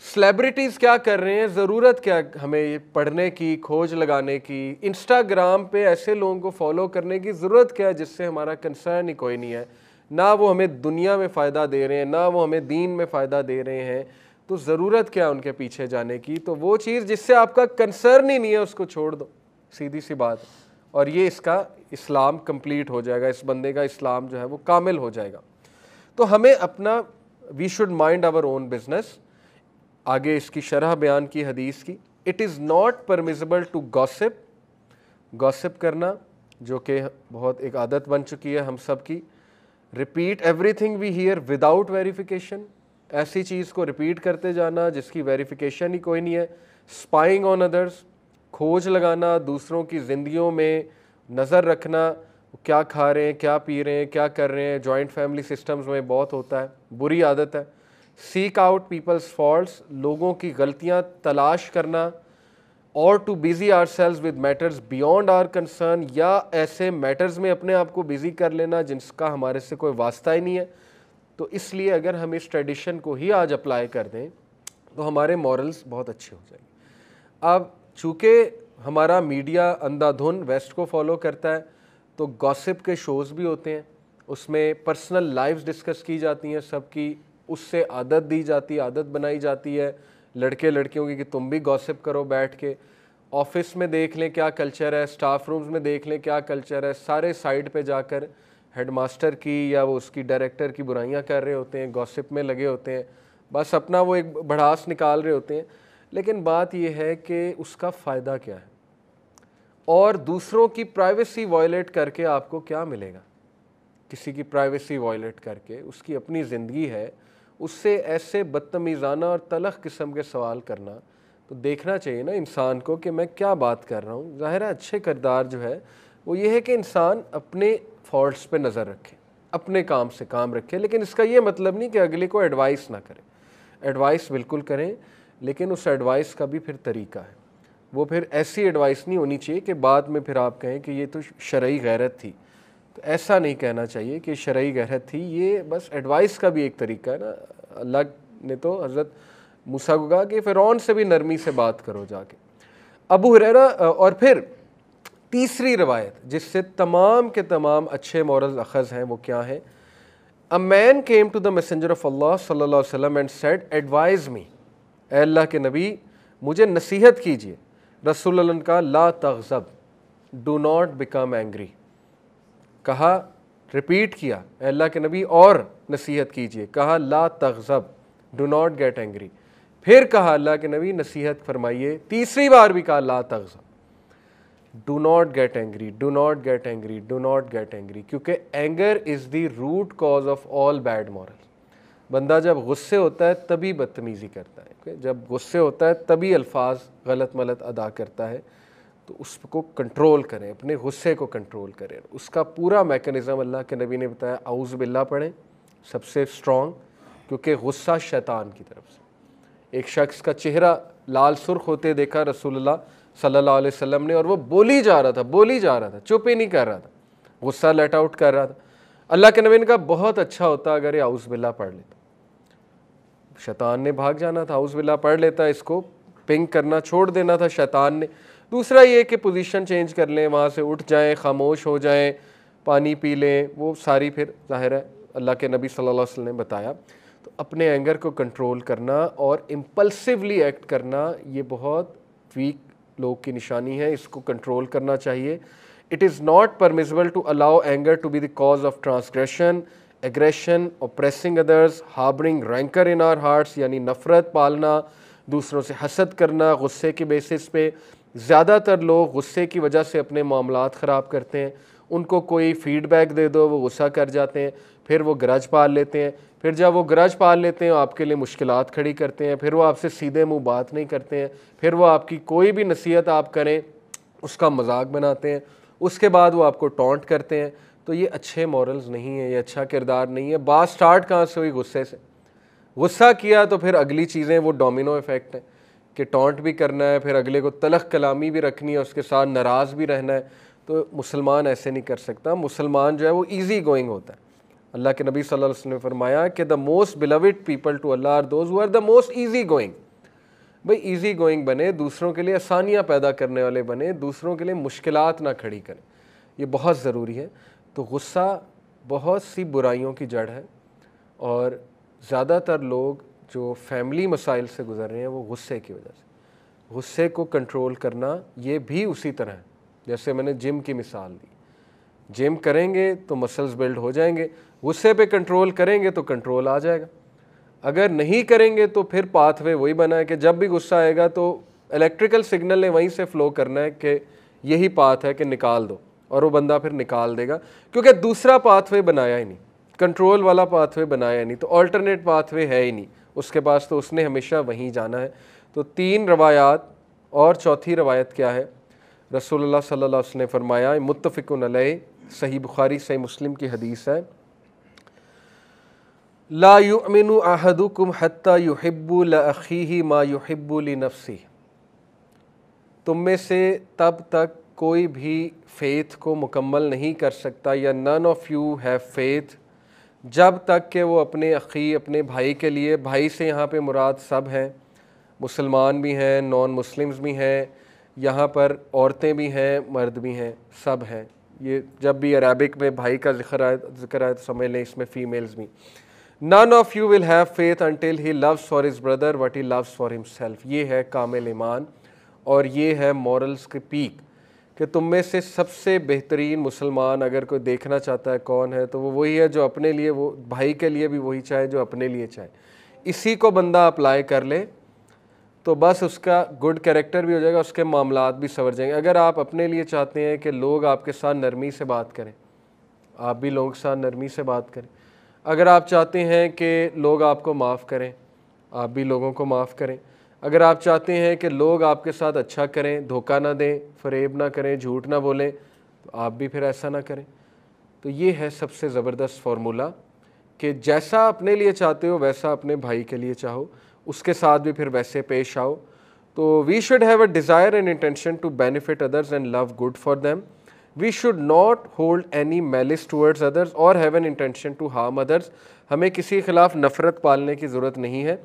सेलिब्रिटीज़ क्या कर रहे हैं ज़रूरत क्या हमें पढ़ने की खोज लगाने की इंस्टाग्राम पे ऐसे लोगों को फॉलो करने की ज़रूरत क्या है जिससे हमारा कंसर्न ही कोई नहीं है ना वो हमें दुनिया में फ़ायदा दे रहे हैं ना वो हमें दीन में फ़ायदा दे रहे हैं तो ज़रूरत क्या उनके पीछे जाने की तो वो चीज़ जिससे आपका कंसर्न ही नहीं है उसको छोड़ दो सीधी सी बात और ये इसका इस्लाम कंप्लीट हो जाएगा इस बंदे का इस्लाम जो है वो कामिल हो जाएगा तो हमें अपना we should mind our own business आगे इसकी शरह बयान की हदीस की it is not permissible to gossip gossip करना जो कि बहुत एक आदत बन चुकी है हम सब की repeat everything we hear without verification ऐसी चीज़ को रिपीट करते जाना जिसकी वेरिफिकेशन ही कोई नहीं है स्पाइंग ऑन अदर्स खोज लगाना दूसरों की ज़िंदगियों में नज़र रखना क्या खा रहे हैं क्या पी रहे हैं क्या कर रहे हैं जॉइंट फैमिली सिस्टम्स में बहुत होता है बुरी आदत है सीक आउट पीपल्स फॉल्ट लोगों की गलतियाँ तलाश करना और to busy ourselves with matters beyond our concern या ऐसे मैटर्स में अपने आप को बिज़ी कर लेना जिनका हमारे से कोई वास्ता ही नहीं है तो इसलिए अगर हम इस ट्रेडिशन को ही आज अप्लाई कर दें तो हमारे मॉरल्स बहुत अच्छे हो जाएंगे अब चूँकि हमारा मीडिया अंधाधुन वेस्ट को फॉलो करता है तो गॉसिप के शोज़ भी होते हैं उसमें पर्सनल लाइव्स डिस्कस की जाती हैं सबकी उससे आदत दी जाती है आदत बनाई जाती है लड़के लड़कियों की कि तुम भी गॉसिप करो बैठ के ऑफिस में देख लें क्या कल्चर है स्टाफ रूम्स में देख लें क्या कल्चर है सारे साइड पे जाकर हेडमास्टर की या वो उसकी डायरेक्टर की बुराइयां कर रहे होते हैं गॉसिप में लगे होते हैं बस अपना वो एक भड़ास निकाल रहे होते हैं लेकिन बात यह है कि उसका फ़ायदा क्या है और दूसरों की प्राइवेसी वायलेट करके आपको क्या मिलेगा किसी की प्राइवेसी वायलेट करके उसकी अपनी ज़िंदगी है उससे ऐसे बदतमीज़ाना और तलख किस्म के सवाल करना तो देखना चाहिए ना इंसान को कि मैं क्या बात कर रहा हूँ ज़ाहिर अच्छे करदार जो है वो ये है कि इंसान अपने फॉल्ट्स पे नज़र रखे अपने काम से काम रखे लेकिन इसका ये मतलब नहीं कि अगले को एडवाइस ना करें एडवाइस बिल्कुल करें लेकिन उस एडवाइस का भी फिर तरीका है वो फिर ऐसी एडवाइस नहीं होनी चाहिए कि बाद में फिर आप कहें कि ये तो शर्य गैरत थी तो ऐसा नहीं कहना चाहिए कि शरा गहरत थी ये बस एडवाइस का भी एक तरीका है ना अल्लाह ने तो हज़रत मूसा को कहा कि फिर से भी नरमी से बात करो जाके अबू हरेरा और फिर तीसरी रवायत जिससे तमाम के तमाम अच्छे मॉरल अखज़ हैं वो क्या हैं a man came to the messenger of Allah सल्ला वसम एंड सेट एडवाइज़ मी एल्ला के नबी मुझे नसीहत कीजिए रसूल का ला तज़ब डू नॉट बिकम एंग्री कहा रिपीट किया अल्लाह के नबी और नसीहत कीजिए कहा ला तगज़ब डू नॉट गेट एंग्री फिर कहा अल्लाह के नबी नसीहत फरमाइए तीसरी बार भी कहा ला तगज़ब do not get angry do not get angry do not get angry क्योंकि anger is the root cause of all bad moral बंदा जब गुस्से होता है तभी बदतमीज़ी करता है जब गुस्से होता है तभी अल्फाज गलत मलत अदा करता है तो उसको कंट्रोल करें अपने गुस्से को कंट्रोल करें उसका पूरा मेकनिज़म अल्लाह के नबी ने बताया आउज़ बिल्ला पढ़ें सबसे स्ट्रॉन्ग क्योंकि गुस्सा शैतान की तरफ से एक शख्स का चेहरा लाल सुर्ख होते देखा रसूलुल्लाह सल्लल्लाहु अलैहि वसल्लम ने और वो बोली जा रहा था बोली जा रहा था चुप ही नहीं कर रहा था गुस्सा लेट आउट कर रहा था अल्लाह के नबी ने कहा बहुत अच्छा होता अगर ये आउज़ बिल्ला पढ़ लेता शैतान ने भाग जाना था आउज़ बिल्ला पढ़ लेता इसको पिंक करना छोड़ देना था शैतान ने दूसरा ये कि पोजीशन चेंज कर लें वहाँ से उठ जाएं खामोश हो जाएं पानी पी लें वो सारी फिर ज़ाहिर है अल्लाह के नबी सल्लल्लाहु अलैहि वसल्लम ने बताया तो अपने एंगर को कंट्रोल करना और इम्पल्सिवली एक्ट करना ये बहुत वीक लोग की निशानी है इसको कंट्रोल करना चाहिए it is not permissible to allow anger to be the cause of transgression aggression oppressing others harbouring rancour in our hearts यानी नफ़रत पालना दूसरों से हसद करना गुस्से के बेसिस पे ज़्यादातर लोग गुस्से की वजह से अपने मामला ख़राब करते हैं उनको कोई फीडबैक दे दो वो गुस्सा कर जाते हैं फिर वो ग्रज पाल लेते हैं फिर जब वो ग्रज पाल लेते हैं आपके लिए मुश्किल खड़ी करते हैं फिर वो आपसे सीधे मुँह बात नहीं करते हैं फिर वो आपकी कोई भी नसीहत आप करें उसका मजाक बनाते हैं उसके बाद वो आपको टोंट करते हैं तो ये अच्छे मॉरल्स नहीं है ये अच्छा किरदार नहीं है बात स्टार्ट कहाँ से हुई गुस्से से गुस्सा किया तो फिर अगली चीज़ें वो डोमिनो इफ़ेक्ट हैं कि टॉन्ट भी करना है फिर अगले को तलख कलामी भी रखनी है उसके साथ नाराज़ भी रहना है तो मुसलमान ऐसे नहीं कर सकता मुसलमान जो है वो ईजी गोइंग होता है अल्लाह के नबी सल्लल्लाहु अलैहि वसल्लम ने फरमाया कि the most beloved people to Allah are those are the most easy going भाई ईजी गोइंग बने दूसरों के लिए आसानियाँ पैदा करने वाले बने दूसरों के लिए मुश्किल ना खड़ी करें ये बहुत ज़रूरी है तो गुस्सा बहुत सी बुराइयों की जड़ है और ज़्यादातर लोग जो फैमिली मसाइल से गुजर रहे हैं वो गुस्से की वजह से गुस्से को कंट्रोल करना ये भी उसी तरह है जैसे मैंने जिम की मिसाल दी जिम करेंगे तो मसल्स बिल्ड हो जाएंगे गुस्से पे कंट्रोल करेंगे तो कंट्रोल आ जाएगा अगर नहीं करेंगे तो फिर पाथवे वही बना है कि जब भी गुस्सा आएगा तो इलेक्ट्रिकल सिग्नल ने वहीं से फ़्लो करना है कि यही पाथ है कि निकाल दो और वो बंदा फिर निकाल देगा क्योंकि दूसरा पाथवे बनाया ही नहीं कंट्रोल वाला पाथवे बनाया ही नहीं तो ऑल्टरनेट पाथवे है ही नहीं उसके पास तो उसने हमेशा वहीं जाना है तो तीन रवायात और चौथी रवायत क्या है रसोल्ला सल्ला ने फरमाया मुतफ़िकन सही बुखारी सही मुस्लिम की हदीस है ला युमिन अहदुकुम हत्ता युहिब्बु लखी मा युहिब्बु नफसी तुम में से तब तक कोई भी फेथ को मुकम्मल नहीं कर सकता या none of you have faith जब तक कि वो अपने अखी अपने भाई के लिए भाई से यहाँ पे मुराद सब हैं मुसलमान भी हैं नॉन मुस्लिम्स भी हैं यहाँ पर औरतें भी हैं मर्द भी हैं सब हैं ये जब भी अरबिक में भाई का जिक्र आए जिक्र आए तो समझ लें इसमें फ़ीमेल्स भी none of you will have faith until he loves for his brother what he loves for himself ये है कामिल ईमान और ये है मॉरल्स की पीक कि तुम में से सबसे बेहतरीन मुसलमान अगर कोई देखना चाहता है कौन है तो वो वही है जो अपने लिए वो भाई के लिए भी वही चाहे जो अपने लिए चाहे इसी को बंदा अप्लाई कर ले तो बस उसका गुड कैरेक्टर भी हो जाएगा उसके मामला भी सवर जाएंगे अगर आप अपने लिए चाहते हैं कि लोग आपके साथ नरमी से बात करें आप भी लोगों के साथ नरमी से बात करें अगर आप चाहते हैं कि लोग आपको माफ़ करें आप भी लोगों को माफ़ करें अगर आप चाहते हैं कि लोग आपके साथ अच्छा करें धोखा ना दें फरेब ना करें झूठ ना बोलें तो आप भी फिर ऐसा ना करें तो ये है सबसे ज़बरदस्त फार्मूला कि जैसा अपने लिए चाहते हो वैसा अपने भाई के लिए चाहो उसके साथ भी फिर वैसे पेश आओ तो we should have a desire and intention to benefit others and love good for them we should not hold any malice towards others और have an intention to harm others हमें किसी के ख़िलाफ़ नफ़रत पालने की ज़रूरत नहीं है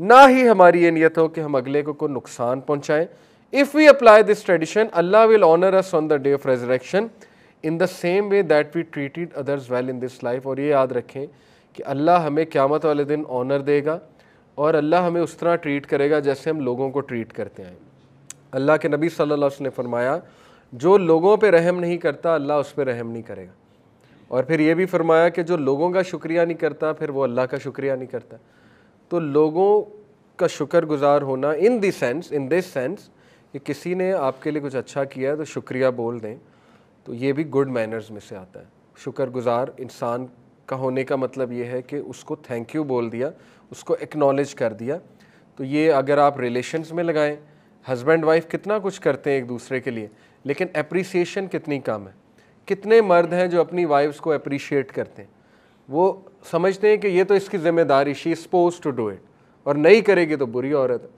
ना ही हमारी ये नीयत हो कि हम अगले को कोई नुकसान पहुँचाएँ if we apply this tradition Allah will honour us on the day of resurrection in the same way that we treated others well in this life और ये याद रखें कि अल्लाह हमें क़्यामत वाले दिन ऑनर देगा और अल्लाह हमें उस तरह ट्रीट करेगा जैसे हम लोगों को ट्रीट करते हैं अल्लाह के नबी सल्लल्लाहु अलैहि वसल्लम ने फरमाया जो लोगों पे रहम नहीं करता अल्लाह उस पर रहम नहीं करेगा और फिर ये भी फरमाया कि जो लोगों का शुक्रिया नहीं करता फिर वो अल्लाह का शुक्रिया नहीं करता तो लोगों का शुक्रगुजार होना in this sense in this sense कि किसी ने आपके लिए कुछ अच्छा किया है तो शुक्रिया बोल दें तो ये भी गुड मैनर्स में से आता है शुक्रगुजार इंसान का होने का मतलब ये है कि उसको थैंक यू बोल दिया उसको एक्नॉलेज कर दिया तो ये अगर आप रिलेशन्स में लगाएं हस्बैंड वाइफ कितना कुछ करते हैं एक दूसरे के लिए लेकिन अप्रिसिएशन कितनी कम है कितने मर्द हैं जो अपनी वाइफ्स को अप्रिशिएट करते हैं वो समझते हैं कि ये तो इसकी जिम्मेदारी she supposed to do it और नहीं करेगी तो बुरी औरत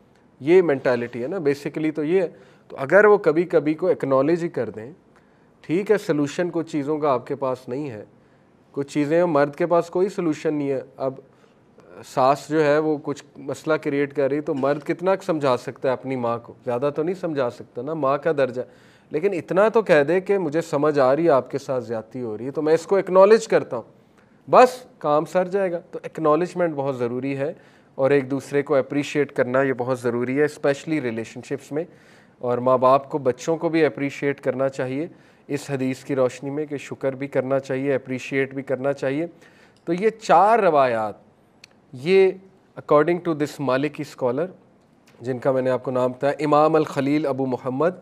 ये मैंटेलिटी है ना बेसिकली तो ये है तो अगर वो कभी कभी को एक्नॉलेज ही कर दें ठीक है सोलूशन कुछ चीज़ों का आपके पास नहीं है कुछ चीज़ें मर्द के पास कोई सोलूशन नहीं है अब सास जो है वो कुछ मसला क्रिएट कर रही तो मर्द कितना समझा सकता है अपनी माँ को ज़्यादा तो नहीं समझा सकता ना माँ का दर्जा लेकिन इतना तो कह दे कि मुझे समझ आ रही है आपके साथ ज़्यादती हो रही है तो मैं इसको एक्नॉलेज करता हूँ बस काम सर जाएगा तो एक्नॉलेजमेंट बहुत ज़रूरी है और एक दूसरे को अप्रिशिएट करना ये बहुत ज़रूरी है स्पेशली रिलेशनशिप्स में और माँ बाप को बच्चों को भी अप्रिशिएट करना चाहिए इस हदीस की रोशनी में कि शुक्र भी करना चाहिए अप्रिशिएट भी करना चाहिए तो ये चार रवायात ये according to this Maliki scholar जिनका मैंने आपको नाम बताया इमाम अल खलील अबू मोहम्मद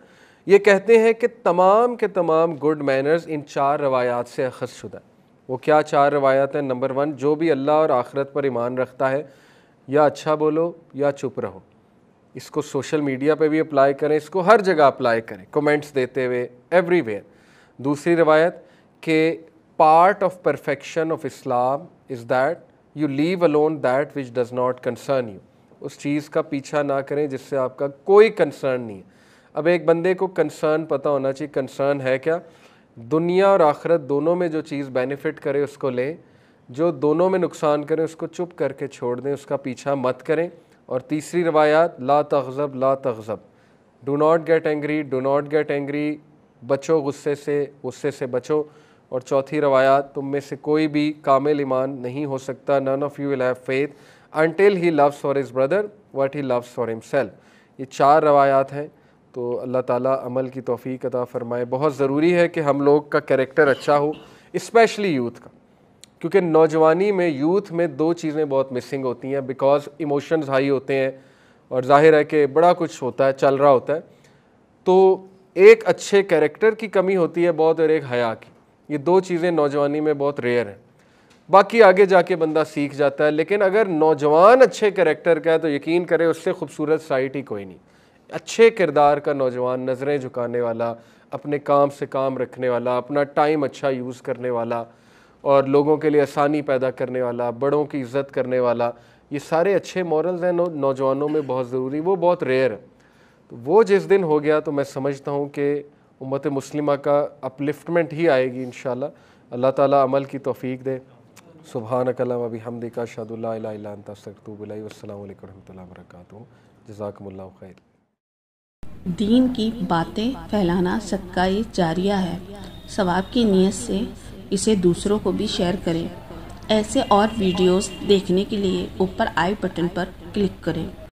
ये कहते हैं कि तमाम के तमाम गुड मैनर्स इन चार रवायात से अखज़ शुदा है वो क्या चार रवायात हैं नंबर वन जो भी अल्लाह और आखरत पर ईमान रखता है या अच्छा बोलो या चुप रहो इसको सोशल मीडिया पे भी अप्लाई करें इसको हर जगह अप्लाई करें कमेंट्स देते हुए एवरीवेयर दूसरी रवायत के part of perfection of Islam is that you leave alone that which does not concern you उस चीज़ का पीछा ना करें जिससे आपका कोई कंसर्न नहीं है अब एक बंदे को कंसर्न पता होना चाहिए कंसर्न है क्या दुनिया और आखरत दोनों में जो चीज़ बेनिफिट करे उसको लें जो दोनों में नुकसान करें उसको चुप करके छोड़ दें उसका पीछा मत करें और तीसरी रवायात ला तहज़ब ला तहज़ब do not get angry do not get angry बचो गुस्से से गुस्से से बचो और चौथी रवायात तुम में से कोई भी कामिल ईमान नहीं हो सकता none of you will have faith until he loves for his brother what he loves for himself ये चार रवायात हैं तो अल्लाह ताला अमल की तोफ़ी अदा फ़रमाए बहुत ज़रूरी है कि हम लोग का करेक्टर अच्छा हो इस्पेशली यूथ का क्योंकि नौजवानी में यूथ में दो चीज़ें बहुत मिसिंग होती हैं बिकॉज इमोशंस हाई होते हैं और जाहिर है कि बड़ा कुछ होता है चल रहा होता है तो एक अच्छे कैरेक्टर की कमी होती है बहुत और एक हया की ये दो चीज़ें नौजवानी में बहुत रेयर हैं बाकी आगे जाके बंदा सीख जाता है लेकिन अगर नौजवान अच्छे करेक्टर का है तो यकीन करें उससे खूबसूरत साइट ही कोई नहीं अच्छे किरदार का नौजवान नज़रें झुकाने वाला अपने काम से काम रखने वाला अपना टाइम अच्छा यूज़ करने वाला और लोगों के लिए आसानी पैदा करने वाला बड़ों की इज्जत करने वाला ये सारे अच्छे मॉरल्स हैं नौजवानों में बहुत ज़रूरी वो बहुत रेयर है तो वो जिस दिन हो गया तो मैं समझता हूँ कि उम्मत मुस्लिमा का अपलिफ्टमेंट ही आएगी इन अल्लाह ताला अमल की तौफीक दे सुबह कलम अभी हमदिका शादुल्ला तस्तूबल वरहमल वर्का खैर दीन की बातें फैलाना सदका जारिया है सवाब की नीयत से इसे दूसरों को भी शेयर करें ऐसे और वीडियोस देखने के लिए ऊपर आई बटन पर क्लिक करें